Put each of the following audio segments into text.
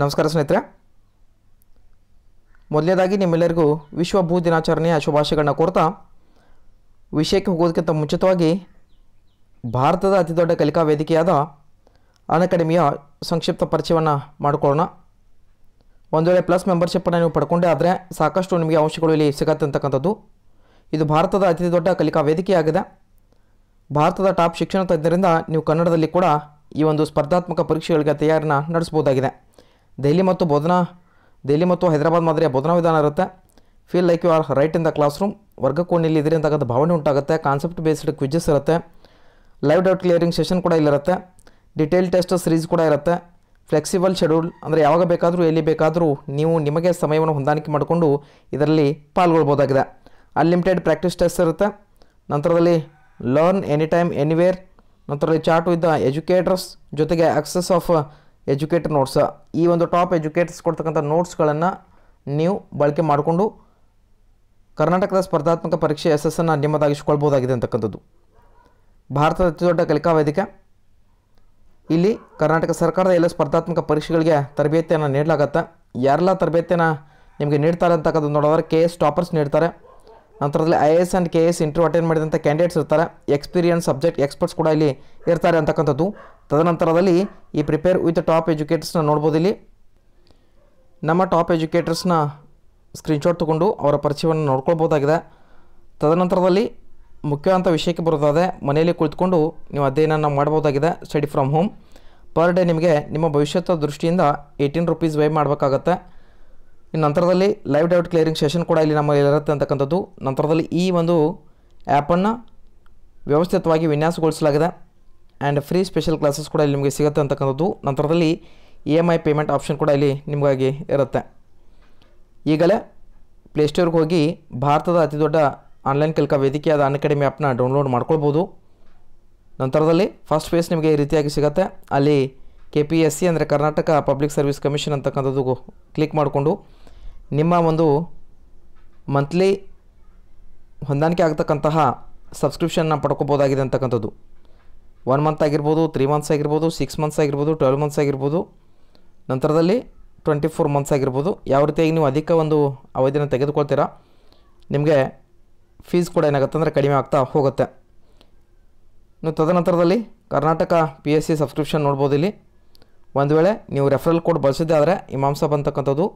ನಮಸ್ಕಾರ ಸ್ನೇಹಿತರೆ ಮೊದಲನೇದಾಗಿ ನಿಮ್ಮೆಲ್ಲರಿಗೂ ವಿಶ್ವ ಭೂ ದಿನಾಚರಣೆಯ ಶುಭಾಶಯಗಳನ್ನ ಕೋರ್ತಾ ವಿಷಯಕ್ಕೆ ಹೋಗೋದಕ್ಕಿಂತ ಮುಂಚಿತವಾಗಿ ಭಾರತದ ಅತಿದೊಡ್ಡ ಕಲಿಕಾ ವೇದಿಕೆಯಾದ ಅನಕಾಡೆಮಿಯ ಸಂಕ್ಷಿಪ್ತ ಪರಿಚಯವನ್ನು ಮಾಡಿಕೊಳ್ಳೋಣ ಒಂದು ವೇಳೆ ಪ್ಲಸ್ ಮೆಂಬರ್ಶಿಪ್ಪನ್ನು ನೀವು ಪಡ್ಕೊಂಡೇ ಆದರೆ ಸಾಕಷ್ಟು ನಿಮಗೆ ಅಂಶಗಳು ಇಲ್ಲಿ ಸಿಗತ್ತೆ ಅಂತಕ್ಕಂಥದ್ದು ಇದು ಭಾರತದ ಅತಿ ದೊಡ್ಡ ಕಲಿಕಾ ವೇದಿಕೆಯಾಗಿದೆ ಭಾರತದ ಟಾಪ್ ಶಿಕ್ಷಣ ತಜ್ಞರಿಂದ ನೀವು ಕನ್ನಡದಲ್ಲಿ ಕೂಡ ಈ ಒಂದು ಸ್ಪರ್ಧಾತ್ಮಕ ಪರೀಕ್ಷೆಗಳಿಗೆ ತಯಾರಿನ ನಡೆಸ್ಬೋದಾಗಿದೆ ದೆಹಲಿ ಮತ್ತು ಬೋಧನಾ ದೆಹಲಿ ಮತ್ತು ಹೈದರಾಬಾದ್ ಮಾದರಿಯ ಬೋಧನಾ ವಿಧಾನ ಇರುತ್ತೆ feel like you are right in the classroom ವರ್ಗಕೋಣೆಯಲ್ಲಿ ಇದ್ರಿ ಅಂತಕ್ಕಂಥ ಭಾವನೆ ಉಂಟಾಗುತ್ತೆ ಕಾನ್ಸೆಪ್ಟ್ ಬೇಸ್ಡ್ ಕ್ವಿಜಸ್ ಇರುತ್ತೆ ಲೈವ್ ಡೌಟ್ ಕ್ಲಿಯರಿಂಗ್ ಸೆಷನ್ ಕೂಡ ಇಲ್ಲಿರುತ್ತೆ ಡಿಟೇಲ್ ಟೆಸ್ಟ್ ಸೀರೀಸ್ ಕೂಡ ಇರುತ್ತೆ ಫ್ಲೆಕ್ಸಿಬಲ್ ಶೆಡ್ಯೂಲ್ ಅಂದರೆ ಯಾವಾಗ ಬೇಕಾದರೂ ಎಲ್ಲಿ ಬೇಕಾದರೂ ನೀವು ನಿಮಗೆ ಸಮಯವನ್ನು ಹೊಂದಾಣಿಕೆ ಮಾಡಿಕೊಂಡು ಇದರಲ್ಲಿ ಪಾಲ್ಗೊಳ್ಬೋದಾಗಿದೆ ಅನ್ಲಿಮಿಟೆಡ್ ಪ್ರಾಕ್ಟೀಸ್ ಟೆಸ್ಟ್ ಇರುತ್ತೆ ನಂತರದಲ್ಲಿ ಲರ್ನ್ ಎನಿ ಟೈಮ್ ಎನಿವೇರ್ ನಂತರದಲ್ಲಿ ಚಾಟ್ ವಿತ್ ದ ಎಜುಕೇಟರ್ಸ್ ಜೊತೆಗೆ ಆಕ್ಸೆಸ್ ಆಫ್ ಎಜುಕೇಟ್ ನೋಟ್ಸ ಈ ಒಂದು ಟಾಪ್ ಎಜುಕೇಟರ್ಸ್ ಕೊಡ್ತಕ್ಕಂಥ ನೋಟ್ಸ್ಗಳನ್ನು ನೀವು ಬಳಕೆ ಮಾಡಿಕೊಂಡು ಕರ್ನಾಟಕದ ಸ್ಪರ್ಧಾತ್ಮಕ ಪರೀಕ್ಷೆ ಯಶಸ್ಸನ್ನು ನಿಮ್ಮದಾಗಿಸಿಕೊಳ್ಬೋದಾಗಿದೆ ಅಂತಕ್ಕಂಥದ್ದು ಭಾರತದ ಅತಿ ದೊಡ್ಡ ಕಲಿಕಾ ವೇದಿಕೆ ಇಲ್ಲಿ ಕರ್ನಾಟಕ ಸರ್ಕಾರದ ಎಲ್ಲ ಸ್ಪರ್ಧಾತ್ಮಕ ಪರೀಕ್ಷೆಗಳಿಗೆ ತರಬೇತಿಯನ್ನು ನೀಡಲಾಗತ್ತೆ ಯಾರೆಲ್ಲ ತರಬೇತಿಯನ್ನು ನಿಮಗೆ ನೀಡ್ತಾರೆ ಅಂತಕ್ಕಂಥದ್ದು ನೋಡೋದ್ರೆ ಕೆ ಎಸ್ ಟಾಪರ್ಸ್ ನೀಡ್ತಾರೆ ನಂತರದಲ್ಲಿ I A S and K S interview attend ಮಾಡಿದಂಥ ಕ್ಯಾಂಡಿಡೇಟ್ಸ್ ಇರ್ತಾರೆ ಎಕ್ಸ್ಪೀರಿಯನ್ಸ್ ಸಬ್ಜೆಕ್ಟ್ ಎಕ್ಸ್ಪರ್ಟ್ಸ್ ಕೂಡ ಇಲ್ಲಿ ಇರ್ತಾರೆ ಅಂತಕ್ಕಂಥದ್ದು ತದನಂತರದಲ್ಲಿ ಈ ಪ್ರಿಪೇರ್ ವಿತ್ ಟಾಪ್ ಎಜುಕೇಟರ್ಸ್ನ ನೋಡ್ಬೋದು ಇಲ್ಲಿ ನಮ್ಮ ಟಾಪ್ ಎಜುಕೇಟರ್ಸ್ನ ಸ್ಕ್ರೀನ್ಶಾಟ್ ತೊಗೊಂಡು ಅವರ ಪರಿಚಯವನ್ನು ನೋಡ್ಕೊಳ್ಬೋದಾಗಿದೆ ತದನಂತರದಲ್ಲಿ ಮುಖ್ಯವಂಥ ವಿಷಯಕ್ಕೆ ಬರೋದಾದರೆ ಮನೆಯಲ್ಲಿ ಕುಳಿತುಕೊಂಡು ನೀವು ಅಧ್ಯಯನ ಮಾಡ್ಬೋದಾಗಿದೆ study from home per day ನಿಮಗೆ ನಿಮ್ಮ ಭವಿಷ್ಯದ ದೃಷ್ಟಿಯಿಂದ ಏಯ್ಟೀನ್ ರುಪೀಸ್ ವೇ ಮಾಡಬೇಕಾಗತ್ತೆ ಇನ್ನು ನಂತರದಲ್ಲಿ ಲೈವ್ ಡೌಟ್ ಕ್ಲಿಯರಿಂಗ್ ಸೆಷನ್ ಕೂಡ ಇಲ್ಲಿ ನಮ್ಮಲ್ಲಿ ಇರುತ್ತೆ ಅಂತಕ್ಕಂಥದ್ದು ನಂತರದಲ್ಲಿ ಈ ಒಂದು ಆ್ಯಪನ್ನು ವ್ಯವಸ್ಥಿತವಾಗಿ ವಿನ್ಯಾಸಗೊಳಿಸಲಾಗಿದೆ ಆ್ಯಂಡ್ ಫ್ರೀ ಸ್ಪೆಷಲ್ ಕ್ಲಾಸಸ್ ಕೂಡ ಇಲ್ಲಿ ನಿಮಗೆ ಸಿಗುತ್ತೆ ಅಂತಕ್ಕಂಥದ್ದು ನಂತರದಲ್ಲಿ E M I payment option ಕೂಡ ಇಲ್ಲಿ ನಿಮಗಾಗಿ ಇರುತ್ತೆ ಈಗಲೇ ಪ್ಲೇಸ್ಟೋರ್ಗೆ ಹೋಗಿ ಭಾರತದ ಅತಿ ದೊಡ್ಡ ಆನ್ಲೈನ್ ಕಲಿಕಾ ವೇದಿಕೆಯಾದ ಅನ್ಅಕಾಡೆಮಿ ಆ್ಯಪ್ನ ಡೌನ್ಲೋಡ್ ಮಾಡ್ಕೊಳ್ಬೋದು ನಂತರದಲ್ಲಿ ಫಸ್ಟ್ ಫೇಸ್ ನಿಮಗೆ ಈ ರೀತಿಯಾಗಿ ಸಿಗುತ್ತೆ ಅಲ್ಲಿ ಕೆ ಪಿ ಎಸ್ ಸಿ ಅಂದರೆ ಕರ್ನಾಟಕ ಪಬ್ಲಿಕ್ ಸರ್ವಿಸ್ ಕಮಿಷನ್ ಅಂತಕ್ಕಂಥದ್ದು ಕ್ಲಿಕ್ ಮಾಡಿಕೊಂಡು ನಿಮ್ಮ ಒಂದು ಮಂತ್ಲಿ ಹೊಂದಾಣಿಕೆ ಆಗ್ತಕ್ಕಂತಹ ಸಬ್ಸ್ಕ್ರಿಪ್ಷನ್ನ ಪಡ್ಕೋಬೋದಾಗಿದೆ ಅಂತಕ್ಕಂಥದ್ದು ಒನ್ ಮಂತ್ ಆಗಿರ್ಬೋದು ತ್ರೀ ಮಂತ್ಸ್ ಆಗಿರ್ಬೋದು ಸಿಕ್ಸ್ ಮಂತ್ಸ್ ಆಗಿರ್ಬೋದು ಟ್ವೆಲ್ ಮಂತ್ಸ್ ಆಗಿರ್ಬೋದು ನಂತರದಲ್ಲಿ ಟ್ವೆಂಟಿ ಫೋರ್ ಮಂತ್ಸ್ ಆಗಿರ್ಬೋದು ಯಾವ ರೀತಿಯಾಗಿ ನೀವು ಅಧಿಕ ಒಂದು ಅವಧಿಯನ್ನು ತೆಗೆದುಕೊಳ್ತೀರಾ ನಿಮಗೆ ಫೀಸ್ ಕೂಡ ಏನಾಗುತ್ತೆ ಅಂದರೆ ಕಡಿಮೆ ಆಗ್ತಾ ಹೋಗುತ್ತೆ ನೀವು ತದನಂತರದಲ್ಲಿ Karnataka P S C subscription ನೋಡ್ಬೋದು ಇಲ್ಲಿ ಒಂದು ವೇಳೆ ನೀವು ರೆಫರಲ್ ಕೋಡ್ ಬಳಸಿದ್ದೇ ಆದರೆ ಮಾಂಸ ಬಂತಕ್ಕಂಥದ್ದು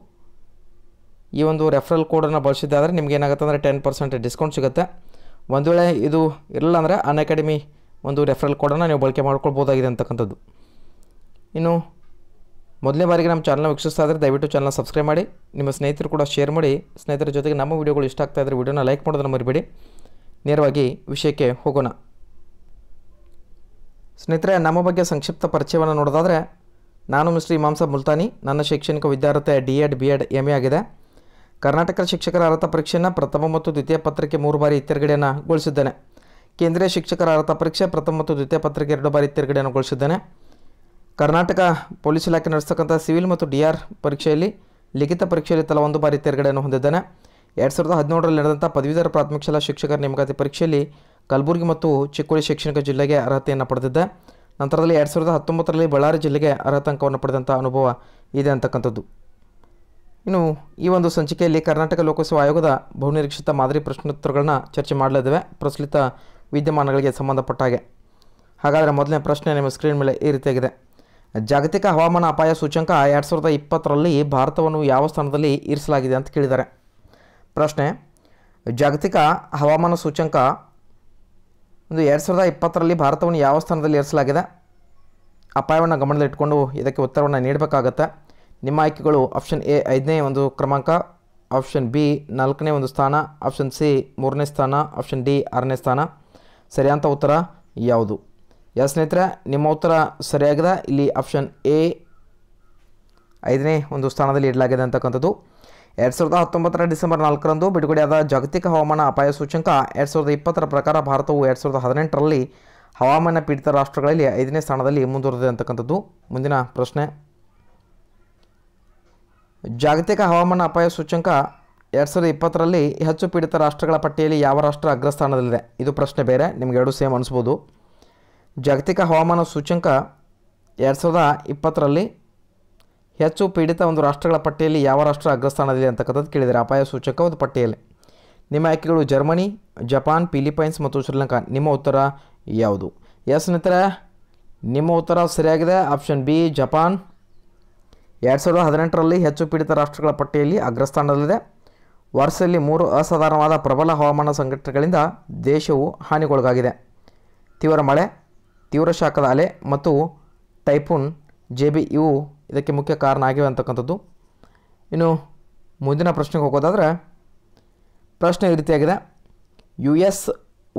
ಈ ಒಂದು ರೆಫರಲ್ ಕೋಡನ್ನು ಬಳಸಿದ್ದೆ ಆದರೆ ನಿಮ್ಗೆ ಏನಾಗುತ್ತೆ ಅಂದರೆ ಟೆನ್ ಪರ್ಸೆಂಟ್ ಡಿಸ್ಕೌಂಟ್ ಸಿಗುತ್ತೆ ಒಂದು ವೇಳೆ ಇದು ಇರಲಿಲ್ಲ ಅಂದರೆ ಅನ್ ಅಕಾಡೆಮಿ ಒಂದು ರೆಫರಲ್ ಕೋಡನ್ನು ನೀವು ಬಳಕೆ ಮಾಡ್ಕೊಳ್ಬೋದಾಗಿದೆ ಅಂತಕ್ಕಂಥದ್ದು ಇನ್ನು ಮೊದಲನೇ ಬಾರಿಗೆ ನಮ್ಮ ಚಾನಲ್ನ ವೀಕ್ಷಿಸ್ತಾ ಇದ್ದರೆ ದಯವಿಟ್ಟು ಚಾನಲ್ ಸಬ್ಸ್ಕ್ರೈಬ್ ಮಾಡಿ ನಿಮ್ಮ ಸ್ನೇಹಿತರು ಕೂಡ ಶೇರ್ ಮಾಡಿ ಸ್ನೇಹಿತರ ಜೊತೆಗೆ ನಮ್ಮ ವೀಡಿಯೋಗಳು ಇಷ್ಟ ಆಗ್ತಾ ಇದ್ದರೆ ವೀಡಿಯೋನ ಲೈಕ್ ಮಾಡೋದನ್ನು ಮರಿಬೇಡಿ ನೇರವಾಗಿ ವಿಷಯಕ್ಕೆ ಹೋಗೋಣ ಸ್ನೇಹಿತರೆ ನಮ್ಮ ಬಗ್ಗೆ ಸಂಕ್ಷಿಪ್ತ ಪರಿಚಯವನ್ನು ನೋಡೋದಾದರೆ ನಾನು ಮಿಸ್ಟರ್ ಸಾಬ್ ಮುಲ್ತಾನಿ ನನ್ನ ಶೈಕ್ಷಣಿಕ ವಿದ್ಯಾರ್ಥಿ D Ed B Ed M A ಆಗಿದೆ ಕರ್ನಾಟಕ ಶಿಕ್ಷಕರ ಅರ್ಹತಾ ಪರೀಕ್ಷೆಯನ್ನು ಪ್ರಥಮ ಮತ್ತು ದ್ವಿತೀಯ ಪತ್ರಿಕೆ ಮೂರು ಬಾರಿ ತಿರುಗಡೆಯನ್ನು ಗೊಳಿಸಿದ್ದೇನೆ ಕೇಂದ್ರೀಯ ಶಿಕ್ಷಕರ ಅರ್ಹತಾ ಪರೀಕ್ಷೆ ಪ್ರಥಮ ಮತ್ತು ದ್ವಿತೀಯ ಪತ್ರಿಕೆ ಎರಡು ಬಾರಿ ತಿರುಗಡೆಯನ್ನು ಗೊಳಿಸಿದ್ದೇನೆ ಕರ್ನಾಟಕ ಪೊಲೀಸ್ ಇಲಾಖೆ ನಡೆಸ್ತಕ್ಕಂಥ ಸಿವಿಲ್ ಮತ್ತು ಡಿ ಆರ್ ಪರೀಕ್ಷೆಯಲ್ಲಿ ಲಿಖಿತ ಪರೀಕ್ಷೆಯಲ್ಲಿ ತಲಾ ಒಂದು ಬಾರಿ ತೆರಗಡೆಯನ್ನು ಹೊಂದಿದ್ದೇನೆ ಎರಡು ಸಾವಿರದ ಹದಿನೇಳರಲ್ಲಿ ನಡೆದಂಥ ಪದವೀಧರ ಪ್ರಾಥಮಿಕ ಶಾಲಾ ಶಿಕ್ಷಕರ ನೇಮಕಾತಿ ಪರೀಕ್ಷೆಯಲ್ಲಿ ಕಲಬುರಗಿ ಮತ್ತು ಚಿಕ್ಕೋಡಿ ಶೈಕ್ಷಣಿಕ ಜಿಲ್ಲೆಗೆ ಅರ್ಹತೆಯನ್ನು ಪಡೆದಿದ್ದೆ ನಂತರದಲ್ಲಿ ಎರಡು ಸಾವಿರದ ಹತ್ತೊಂಬತ್ತರಲ್ಲಿ ಬಳ್ಳಾರಿ ಜಿಲ್ಲೆಗೆ ಅರ್ಹತಾಂಕವನ್ನು ಪಡೆದಂಥ ಅನುಭವ ಇದೆ ಅಂತಕ್ಕಂಥದ್ದು ಇನ್ನು ಈ ಒಂದು ಸಂಚಿಕೆಯಲ್ಲಿ ಕರ್ನಾಟಕ ಲೋಕಸೇವಾ ಆಯೋಗದ ಬಹುನಿರೀಕ್ಷಿತ ಮಾದರಿ ಪ್ರಶ್ನೋತ್ತರಗಳನ್ನ ಚರ್ಚೆ ಮಾಡಲಿದ್ದೇವೆ ಪ್ರಚಲಿತ ವಿದ್ಯಮಾನಗಳಿಗೆ ಸಂಬಂಧಪಟ್ಟ ಹಾಗೆ ಹಾಗಾದರೆ ಮೊದಲನೇ ಪ್ರಶ್ನೆ ನಿಮ್ಮ ಸ್ಕ್ರೀನ್ ಮೇಲೆ ಈ ರೀತಿಯಾಗಿದೆ ಜಾಗತಿಕ ಹವಾಮಾನ ಅಪಾಯ ಸೂಚ್ಯಂಕ ಎರಡು ಸಾವಿರದ ಇಪ್ಪತ್ತರಲ್ಲಿ ಭಾರತವನ್ನು ಯಾವ ಸ್ಥಾನದಲ್ಲಿ ಇರಿಸಲಾಗಿದೆ ಅಂತ ಕೇಳಿದ್ದಾರೆ ಪ್ರಶ್ನೆ ಜಾಗತಿಕ ಹವಾಮಾನ ಸೂಚ್ಯಂಕ ಒಂದು ಎರಡು ಸಾವಿರದ ಇಪ್ಪತ್ತರಲ್ಲಿ ಭಾರತವನ್ನು ಯಾವ ಸ್ಥಾನದಲ್ಲಿ ಏರಿಸಲಾಗಿದೆ ಅಪಾಯವನ್ನು ಗಮನದಲ್ಲಿಟ್ಟುಕೊಂಡು ಇದಕ್ಕೆ ಉತ್ತರವನ್ನು ನೀಡಬೇಕಾಗತ್ತೆ ನಿಮ್ಮ ಆಯ್ಕೆಗಳು ಆಪ್ಷನ್ ಎ ಐದನೇ ಒಂದು ಕ್ರಮಾಂಕ ಆಪ್ಷನ್ ಬಿ ನಾಲ್ಕನೇ ಒಂದು ಸ್ಥಾನ ಆಪ್ಷನ್ ಸಿ ಮೂರನೇ ಸ್ಥಾನ ಆಪ್ಷನ್ ಡಿ ಆರನೇ ಸ್ಥಾನ ಸರಿಯಾದಂಥ ಉತ್ತರ ಯಾವುದು ಯಾವ ಸ್ನೇಹಿತರೆ ನಿಮ್ಮ ಉತ್ತರ ಸರಿಯಾಗಿದೆ ಇಲ್ಲಿ ಆಪ್ಷನ್ ಎ ಐದನೇ ಒಂದು ಸ್ಥಾನದಲ್ಲಿ ಇಡಲಾಗಿದೆ ಅಂತಕ್ಕಂಥದ್ದು ಎರಡು ಸಾವಿರದ ಹತ್ತೊಂಬತ್ತರ ಡಿಸೆಂಬರ್ ನಾಲ್ಕರಂದು ಬಿಡುಗಡೆಯಾದ ಜಾಗತಿಕ ಹವಾಮಾನ ಅಪಾಯ ಸೂಚ್ಯಂಕ ಎರಡು ಸಾವಿರದ ಇಪ್ಪತ್ತರ ಪ್ರಕಾರ ಭಾರತವು ಎರಡು ಸಾವಿರದ ಹದಿನೆಂಟರಲ್ಲಿ ಹವಾಮಾನ ಪೀಡಿತ ರಾಷ್ಟ್ರಗಳಲ್ಲಿ ಐದನೇ ಸ್ಥಾನದಲ್ಲಿ ಮುಂದುವರೆದಿದೆ ಅಂತಕ್ಕಂಥದ್ದು ಮುಂದಿನ ಪ್ರಶ್ನೆ ಜಾಗತಿಕ ಹವಾಮಾನ ಅಪಾಯ ಸೂಚ್ಯಂಕ ಎರಡು ಸಾವಿರದ ಇಪ್ಪತ್ತರಲ್ಲಿ ಹೆಚ್ಚು ಪೀಡಿತ ರಾಷ್ಟ್ರಗಳ ಪಟ್ಟಿಯಲ್ಲಿ ಯಾವ ರಾಷ್ಟ್ರ ಅಗ್ರಸ್ಥಾನದಲ್ಲಿದೆ ಇದು ಪ್ರಶ್ನೆ ಬೇರೆ ನಿಮ್ಗೆ ಎರಡು ಸೇಮ್ ಅನಿಸ್ಬೋದು ಜಾಗತಿಕ ಹವಾಮಾನ ಸೂಚ್ಯಂಕ ಎರಡು ಸಾವಿರದ ಇಪ್ಪತ್ತರಲ್ಲಿ ಹೆಚ್ಚು ಪೀಡಿತ ಒಂದು ರಾಷ್ಟ್ರಗಳ ಪಟ್ಟಿಯಲ್ಲಿ ಯಾವ ರಾಷ್ಟ್ರ ಅಗ್ರಸ್ಥಾನದಲ್ಲಿದೆ ಅಂತಕ್ಕಂಥದ್ದು ಕೇಳಿದರೆ ಅಪಾಯ ಸೂಚಕ ಒಂದು ಪಟ್ಟಿಯಲ್ಲಿ ನಿಮ್ಮ ಆಯ್ಕೆಗಳು ಜರ್ಮನಿ ಜಪಾನ್ ಫಿಲಿಪೈನ್ಸ್ ಮತ್ತು ಶ್ರೀಲಂಕಾ ನಿಮ್ಮ ಉತ್ತರ ಯಾವುದು ಎಸ್ ಸ್ನೇಹಿತರೆ ನಿಮ್ಮ ಉತ್ತರ ಸರಿಯಾಗಿದೆ ಆಪ್ಷನ್ ಬಿ ಜಪಾನ್ ಎರಡು ಸಾವಿರದ ಹದಿನೆಂಟರಲ್ಲಿ ಹೆಚ್ಚು ಪೀಡಿತ ರಾಷ್ಟ್ರಗಳ ಪಟ್ಟಿಯಲ್ಲಿ ಅಗ್ರಸ್ಥಾನದಲ್ಲಿದೆ ವರ್ಷದಲ್ಲಿ ಮೂರು ಅಸಾಧಾರಣವಾದ ಪ್ರಬಲ ಹವಾಮಾನ ಸಂಘಟನೆಗಳಿಂದ ದೇಶವು ಹಾನಿಗೊಳಗಾಗಿದೆ ತೀವ್ರ ಮಳೆ ತೀವ್ರ ಶಾಖದ ಅಲೆ ಮತ್ತು ಟೈಫೂನ್ ಬಿ ಇವು ಇದಕ್ಕೆ ಮುಖ್ಯ ಕಾರಣ ಆಗಿವೆ ಅಂತಕ್ಕಂಥದ್ದು ಇನ್ನು ಮುಂದಿನ ಪ್ರಶ್ನೆಗೆ ಹೋಗೋದಾದರೆ ಪ್ರಶ್ನೆ ಈ ರೀತಿಯಾಗಿದೆ ಯು ಎಸ್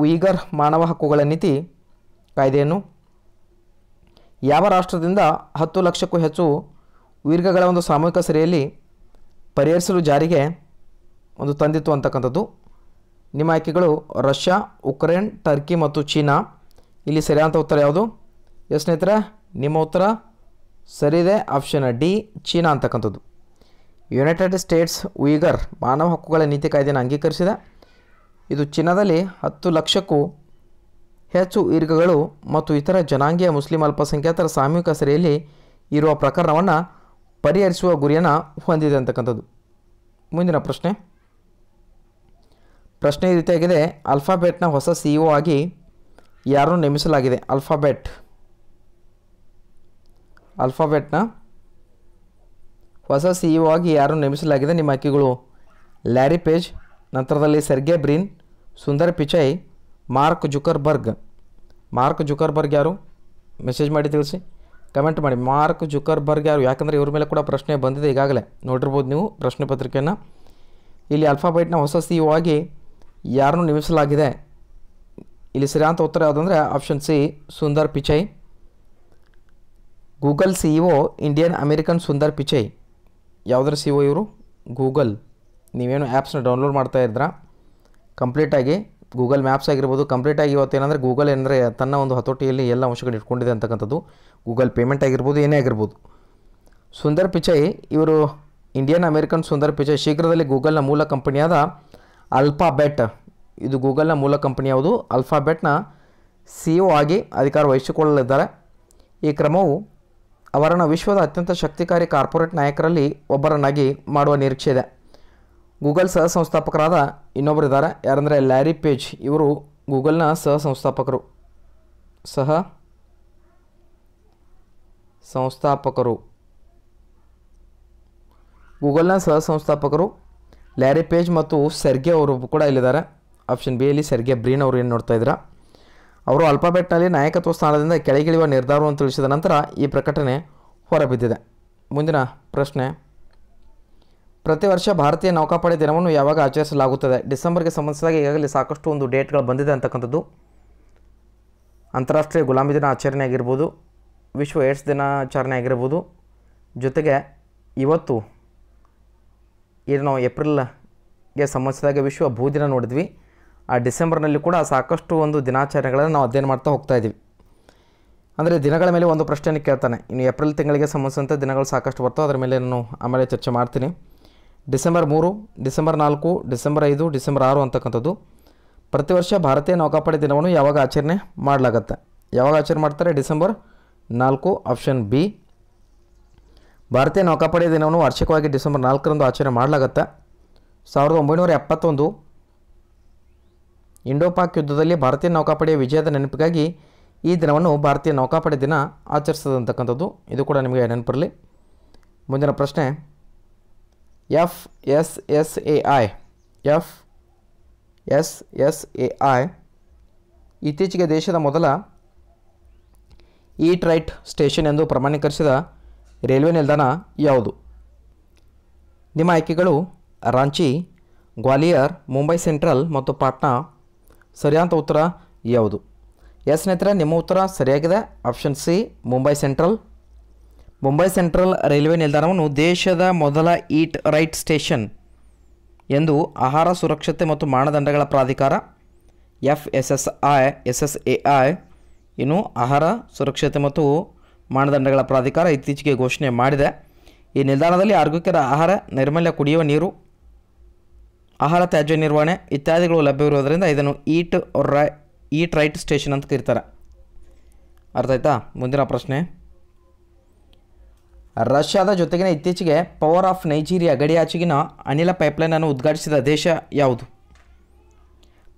ಉಯಿಗರ್ ಮಾನವ ಹಕ್ಕುಗಳ ನೀತಿ ಕಾಯ್ದೆಯನ್ನು ಯಾವ ರಾಷ್ಟ್ರದಿಂದ ಹತ್ತು ಲಕ್ಷಕ್ಕೂ ಹೆಚ್ಚು ಉಯಿರ್ಗಗಳ ಒಂದು ಸಾಮೂಹಿಕ ಸೆರೆಯಲ್ಲಿ ಪರಿಹರಿಸಲು ಜಾರಿಗೆ ಒಂದು ತಂದಿತ್ತು ಅಂತಕ್ಕಂಥದ್ದು ನಿಮ್ಮ ಆಯ್ಕೆಗಳು ರಷ್ಯಾ ಉಕ್ರೇನ್ ಟರ್ಕಿ ಮತ್ತು ಚೀನಾ ಇಲ್ಲಿ ಸರಿಯಾದಂಥ ಉತ್ತರ ಯಾವುದು ಎಸ್ ಸ್ನೇಹಿತರೆ ನಿಮ್ಮ ಉತ್ತರ ಸರಿದೆ ಆಪ್ಷನ್ ಡಿ ಚೀನಾ ಅಂತಕ್ಕಂಥದ್ದು ಯುನೈಟೆಡ್ ಸ್ಟೇಟ್ಸ್ ಉಯಿಗರ್ ಮಾನವ ಹಕ್ಕುಗಳ ನೀತಿ ಕಾಯ್ದೆಯನ್ನು ಅಂಗೀಕರಿಸಿದೆ ಇದು ಚೀನಾದಲ್ಲಿ ಹತ್ತು ಲಕ್ಷಕ್ಕೂ ಹೆಚ್ಚು ಈರ್ಗಗಳು ಮತ್ತು ಇತರ ಜನಾಂಗೀಯ ಮುಸ್ಲಿಂ ಅಲ್ಪಸಂಖ್ಯಾತರ ಸಾಮೂಹಿಕ ಸೆರೆಯಲ್ಲಿ ಇರುವ ಪ್ರಕರಣವನ್ನು ಪರಿಹರಿಸುವ ಗುರಿಯನ್ನು ಹೊಂದಿದೆ ಅಂತಕ್ಕಂಥದ್ದು ಮುಂದಿನ ಪ್ರಶ್ನೆ ಪ್ರಶ್ನೆ ಈ ರೀತಿಯಾಗಿದೆ ಅಲ್ಫಾಬೆಟ್ನ ಹೊಸ ಸಿ ಇ ಆಗಿ ಯಾರನ್ನು ನೇಮಿಸಲಾಗಿದೆ ಅಲ್ಫಾಬೆಟ್ ಅಲ್ಫಾಬೆಟ್ನ ಹೊಸ ಸಿ ಓ e ಆಗಿ ಯಾರು ನೇಮಿಸಲಾಗಿದೆ ನಿಮ್ಮ ಆಯ್ಕೆಗಳು ಲ್ಯಾರಿ ಪೇಜ್ ನಂತರದಲ್ಲಿ Sergey Brin Sundar Pichai Mark Zuckerberg Mark Zuckerberg ಯಾರು ಮೆಸೇಜ್ ಮಾಡಿ ತಿಳಿಸಿ ಕಮೆಂಟ್ ಮಾಡಿ ಮಾರ್ಕ್ ಜುಕರ್ಬರ್ಗ್ ಯಾರು ಯಾಕಂದರೆ ಇವ್ರ ಮೇಲೆ ಕೂಡ ಪ್ರಶ್ನೆ ಬಂದಿದೆ ಈಗಾಗಲೇ ನೋಡಿರ್ಬೋದು ನೀವು ಪ್ರಶ್ನೆ ಪತ್ರಿಕೆಯನ್ನು ಇಲ್ಲಿ ಅಲ್ಫಾಬೆಟ್ನ ಹೊಸ ಸಿ ಓ e ಆಗಿ ಯಾರನ್ನು ನೇಮಿಸಲಾಗಿದೆ ಇಲ್ಲಿ ಸರಿಯಾದ ಉತ್ತರ ಯಾವುದಂದರೆ option C Sundar Pichai Google C E Indian American Sundar Pichai ಯಾವುದರ ಸಿ ಒ ಇವರು ಗೂಗಲ್ ನೀವೇನು ಆ್ಯಪ್ಸ್ನ ಡೌನ್ಲೋಡ್ ಮಾಡ್ತಾ ಇದ್ರ ಕಂಪ್ಲೀಟಾಗಿ ಗೂಗಲ್ ಮ್ಯಾಪ್ಸ್ ಆಗಿರ್ಬೋದು ಕಂಪ್ಲೀಟಾಗಿ ಇವತ್ತೇನೆಂದರೆ ಗೂಗಲ್ ಏನಂದರೆ ತನ್ನ ಒಂದು ಹತೋಟಿಯಲ್ಲಿ ಎಲ್ಲ ಅಂಶಗಳು ಇಟ್ಕೊಂಡಿದೆ ಅಂತಕ್ಕಂಥದ್ದು ಗೂಗಲ್ ಪೇಮೆಂಟ್ ಆಗಿರ್ಬೋದು ಏನೇ ಆಗಿರ್ಬೋದು ಸುಂದರ್ ಪಿಚೈ ಇವರು ಇಂಡಿಯನ್ ಅಮೇರಿಕನ್ ಸುಂದರ್ ಪಿಚೈ ಶೀಘ್ರದಲ್ಲಿ ಗೂಗಲ್ನ ಮೂಲ ಕಂಪನಿಯಾದ ಅಲ್ಫಾಬೆಟ್ ಇದು ಗೂಗಲ್ನ ಮೂಲ ಕಂಪನಿ ಯಾವುದು ಅಲ್ಫಾಬೆಟ್ನ ಸಿ ಒ ಆಗಿ ಅಧಿಕಾರ ವಹಿಸಿಕೊಳ್ಳಲಿದ್ದಾರೆ ಈ ಕ್ರಮವು ಅವರನ್ನು ವಿಶ್ವದ ಅತ್ಯಂತ ಶಕ್ತಿಕಾರಿ ಕಾರ್ಪೊರೇಟ್ ನಾಯಕರಲ್ಲಿ ಒಬ್ಬರನ್ನಾಗಿ ಮಾಡುವ ನಿರೀಕ್ಷೆ ಇದೆ ಗೂಗಲ್ ಸಹ ಸಂಸ್ಥಾಪಕರಾದ ಇನ್ನೊಬ್ಬರಿದ್ದಾರೆ ಯಾರಂದರೆ ಲ್ಯಾರಿ ಪೇಜ್ ಇವರು ಗೂಗಲ್ನ ಸಹ ಸಂಸ್ಥಾಪಕರು ಸಹ ಸಂಸ್ಥಾಪಕರು ಗೂಗಲ್ನ ಸಹ ಸಂಸ್ಥಾಪಕರು ಲ್ಯಾರಿ ಪೇಜ್ ಮತ್ತು ಸೆರ್ಗೆ ಅವರು ಕೂಡ ಇಲ್ಲಿದ್ದಾರೆ ಆಪ್ಷನ್ ಬಿ ಸೆರ್ಗೆ ಬ್ರೀನ್ ಅವರು ಏನು ನೋಡ್ತಾ ಇದ್ದೀರಾ ಅವರು ಅಲ್ಪಾಬೆಟ್ನಲ್ಲಿ ನಾಯಕತ್ವ ಸ್ಥಾನದಿಂದ ಕೆಳಗಿಳಿಯುವ ನಿರ್ಧಾರವನ್ನು ತಿಳಿಸಿದ ನಂತರ ಈ ಪ್ರಕಟಣೆ ಹೊರಬಿದ್ದಿದೆ ಮುಂದಿನ ಪ್ರಶ್ನೆ ಪ್ರತಿ ವರ್ಷ ಭಾರತೀಯ ನೌಕಾಪಡೆ ದಿನವನ್ನು ಯಾವಾಗ ಆಚರಿಸಲಾಗುತ್ತದೆ ಡಿಸೆಂಬರ್ಗೆ ಸಂಬಂಧಿಸಿದಾಗ ಈಗಾಗಲೇ ಸಾಕಷ್ಟು ಒಂದು ಡೇಟ್ಗಳು ಬಂದಿದೆ ಅಂತಕ್ಕಂಥದ್ದು ಅಂತಾರಾಷ್ಟ್ರೀಯ ಗುಲಾಮಿ ದಿನ ಆಚರಣೆ ಆಗಿರ್ಬೋದು ವಿಶ್ವ ಏಡ್ಸ್ ದಿನಾಚರಣೆ ಆಗಿರ್ಬೋದು ಜೊತೆಗೆ ಇವತ್ತು ಏನು ನಾವು ಏಪ್ರಿಲ್ಗೆ ಸಂಬಂಧಿಸಿದಾಗ ವಿಶ್ವ ಭೂ ದಿನ ನೋಡಿದ್ವಿ ಆ ಡಿಸೆಂಬರ್ನಲ್ಲಿ ಕೂಡ ಸಾಕಷ್ಟು ಒಂದು ದಿನಾಚರಣೆಗಳನ್ನು ನಾವು ಅಧ್ಯಯನ ಮಾಡ್ತಾ ಹೋಗ್ತಾ ಇದ್ದೀವಿ ಅಂದರೆ ದಿನಗಳ ಮೇಲೆ ಒಂದು ಪ್ರಶ್ನೆಯನ್ನು ಕೇಳ್ತಾನೆ ಇನ್ನು ಏಪ್ರಿಲ್ ತಿಂಗಳಿಗೆ ಸಂಬಂಧಿಸಿದಂಥ ದಿನಗಳು ಸಾಕಷ್ಟು ಬರ್ತವೆ ಅದರ ಮೇಲೆ ನಾನು ಆಮೇಲೆ ಚರ್ಚೆ ಮಾಡ್ತೀನಿ ಡಿಸೆಂಬರ್ ಮೂರು ಡಿಸೆಂಬರ್ ನಾಲ್ಕು ಡಿಸೆಂಬರ್ ಐದು ಡಿಸೆಂಬರ್ ಆರು ಅಂತಕ್ಕಂಥದ್ದು ಪ್ರತಿ ವರ್ಷ ಭಾರತೀಯ ನೌಕಾಪಡೆ ದಿನವನ್ನು ಯಾವಾಗ ಆಚರಣೆ ಮಾಡಲಾಗತ್ತೆ ಯಾವಾಗ ಆಚರಣೆ ಮಾಡ್ತಾರೆ ಡಿಸೆಂಬರ್ ನಾಲ್ಕು ಆಪ್ಷನ್ ಬಿ ಭಾರತೀಯ ನೌಕಾಪಡೆ ದಿನವನ್ನು ವಾರ್ಷಿಕವಾಗಿ ಡಿಸೆಂಬರ್ ನಾಲ್ಕರಂದು ಆಚರಣೆ ಮಾಡಲಾಗತ್ತೆ ಸಾವಿರದ ಒಂಬೈನೂರ ಎಪ್ಪತ್ತೊಂದು ಇಂಡೋ ಪಾಕ್ ಯುದ್ಧದಲ್ಲಿ ಭಾರತೀಯ ನೌಕಾಪಡೆಯ ವಿಜಯದ ನೆನಪಿಗಾಗಿ ಈ ದಿನವನ್ನು ಭಾರತೀಯ ನೌಕಾಪಡೆ ದಿನ ಆಚರಿಸದಂತಕ್ಕಂಥದ್ದು ಇದು ಕೂಡ ನಿಮಗೆ ನೆನಪಿರಲಿ ಮುಂದಿನ ಪ್ರಶ್ನೆ F S S A I F S S A I ಇತ್ತೀಚೆಗೆ ದೇಶದ ಮೊದಲ ಈ ಟ್ರೈಟ್ ಸ್ಟೇಷನ್ ಎಂದು ಪ್ರಮಾಣೀಕರಿಸಿದ ರೈಲ್ವೆ ನಿಲ್ದಾಣ ಯಾವುದು ನಿಮ್ಮ ಆಯ್ಕೆಗಳು ರಾಂಚಿ ಗ್ವಾಲಿಯರ್ ಮುಂಬೈ ಸೆಂಟ್ರಲ್ ಮತ್ತು ಪಾಟ್ನಾ ಸರಿಯಾದ ಉತ್ತರ ಯಾವುದು ಎಸ್ ಸ್ನೇಹಿತರೆ ನಿಮ್ಮ ಉತ್ತರ ಸರಿಯಾಗಿದೆ option C Mumbai central Mumbai central railway ನಿಲ್ದಾಣವನ್ನು ದೇಶದ ಮೊದಲ ಈಟ್ ರೈಟ್ ಸ್ಟೇಷನ್ ಎಂದು ಆಹಾರ ಸುರಕ್ಷತೆ ಮತ್ತು ಮಾನದಂಡಗಳ ಪ್ರಾಧಿಕಾರ F S S I S S A I ಇನ್ನು ಆಹಾರ ಸುರಕ್ಷತೆ ಮತ್ತು ಮಾನದಂಡಗಳ ಪ್ರಾಧಿಕಾರ ಇತ್ತೀಚೆಗೆ ಘೋಷಣೆ ಮಾಡಿದೆ ಈ ನಿಲ್ದಾಣದಲ್ಲಿ ಆರೋಗ್ಯಕರ ಆಹಾರ ನೈರ್ಮಲ್ಯ ಕುಡಿಯುವ ನೀರು ಆಹಾರ ತ್ಯಾಜ್ಯ ನಿರ್ವಹಣೆ ಇತ್ಯಾದಿಗಳು ಲಭ್ಯವಿರೋದರಿಂದ ಇದನ್ನು ಈಟ್ ರೈ ಈಟ್ ರೈಟ್ ಸ್ಟೇಷನ್ ಅಂತ ಕರೀತಾರೆ ಅರ್ಥ ಆಯ್ತಾ ಮುಂದಿನ ಪ್ರಶ್ನೆ ರಷ್ಯಾದ ಜೊತೆಗಿನ ಇತ್ತೀಚೆಗೆ ಪವರ್ ಆಫ್ ನೈಜೀರಿಯಾ ಗಡಿಯಾಚೆಗಿನ ಅನಿಲ ಪೈಪ್ಲೈನನ್ನು ಉದ್ಘಾಟಿಸಿದ ದೇಶ ಯಾವುದು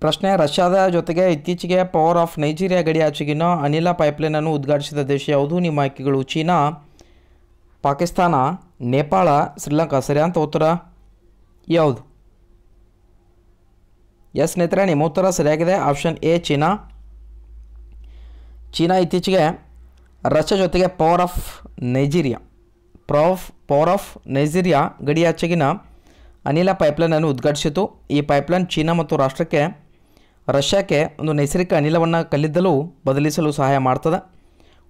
ಪ್ರಶ್ನೆ ರಷ್ಯಾದ ಜೊತೆಗೆ ಇತ್ತೀಚೆಗೆ ಪವರ್ ಆಫ್ ನೈಜೀರಿಯಾ ಗಡಿಯಾಚೆಗಿನ ಅನಿಲ ಪೈಪ್ಲೈನನ್ನು ಉದ್ಘಾಟಿಸಿದ ದೇಶ ಯಾವುದು ನಿಮ್ಮ ಆಯ್ಕೆಗಳು ಚೀನಾ ಪಾಕಿಸ್ತಾನ ನೇಪಾಳ ಶ್ರೀಲಂಕಾ ಅಂತ ಉತ್ತರ ಯಾವುದು ಎಸ್ ಸ್ನೇಹಿತರೆ ನಿಮ್ಮ ಉತ್ತರ ಸರಿಯಾಗಿದೆ ಆಪ್ಷನ್ ಎ ಚೀನಾ ಚೀನಾ ಇತ್ತೀಚೆಗೆ ರಷ್ಯಾ ಜೊತೆಗೆ ಪವರ್ ಆಫ್ ನೈಜೀರಿಯಾ ಪ್ರಾಫ್ ಪವರ್ ಆಫ್ ನೈಜೀರಿಯಾ ಗಡಿಯಾಚೆಗಿನ ಅನಿಲ ಪೈಪ್ಲೈನನ್ನು ಉದ್ಘಾಟಿಸಿತು ಈ ಪೈಪ್ಲೈನ್ ಚೀನಾ ಮತ್ತು ರಾಷ್ಟ್ರಕ್ಕೆ ರಷ್ಯಾಕ್ಕೆ ಒಂದು ನೈಸರ್ಗಿಕ ಅನಿಲವನ್ನು ಕಲ್ಲಿದ್ದಲು ಬದಲಿಸಲು ಸಹಾಯ ಮಾಡ್ತದೆ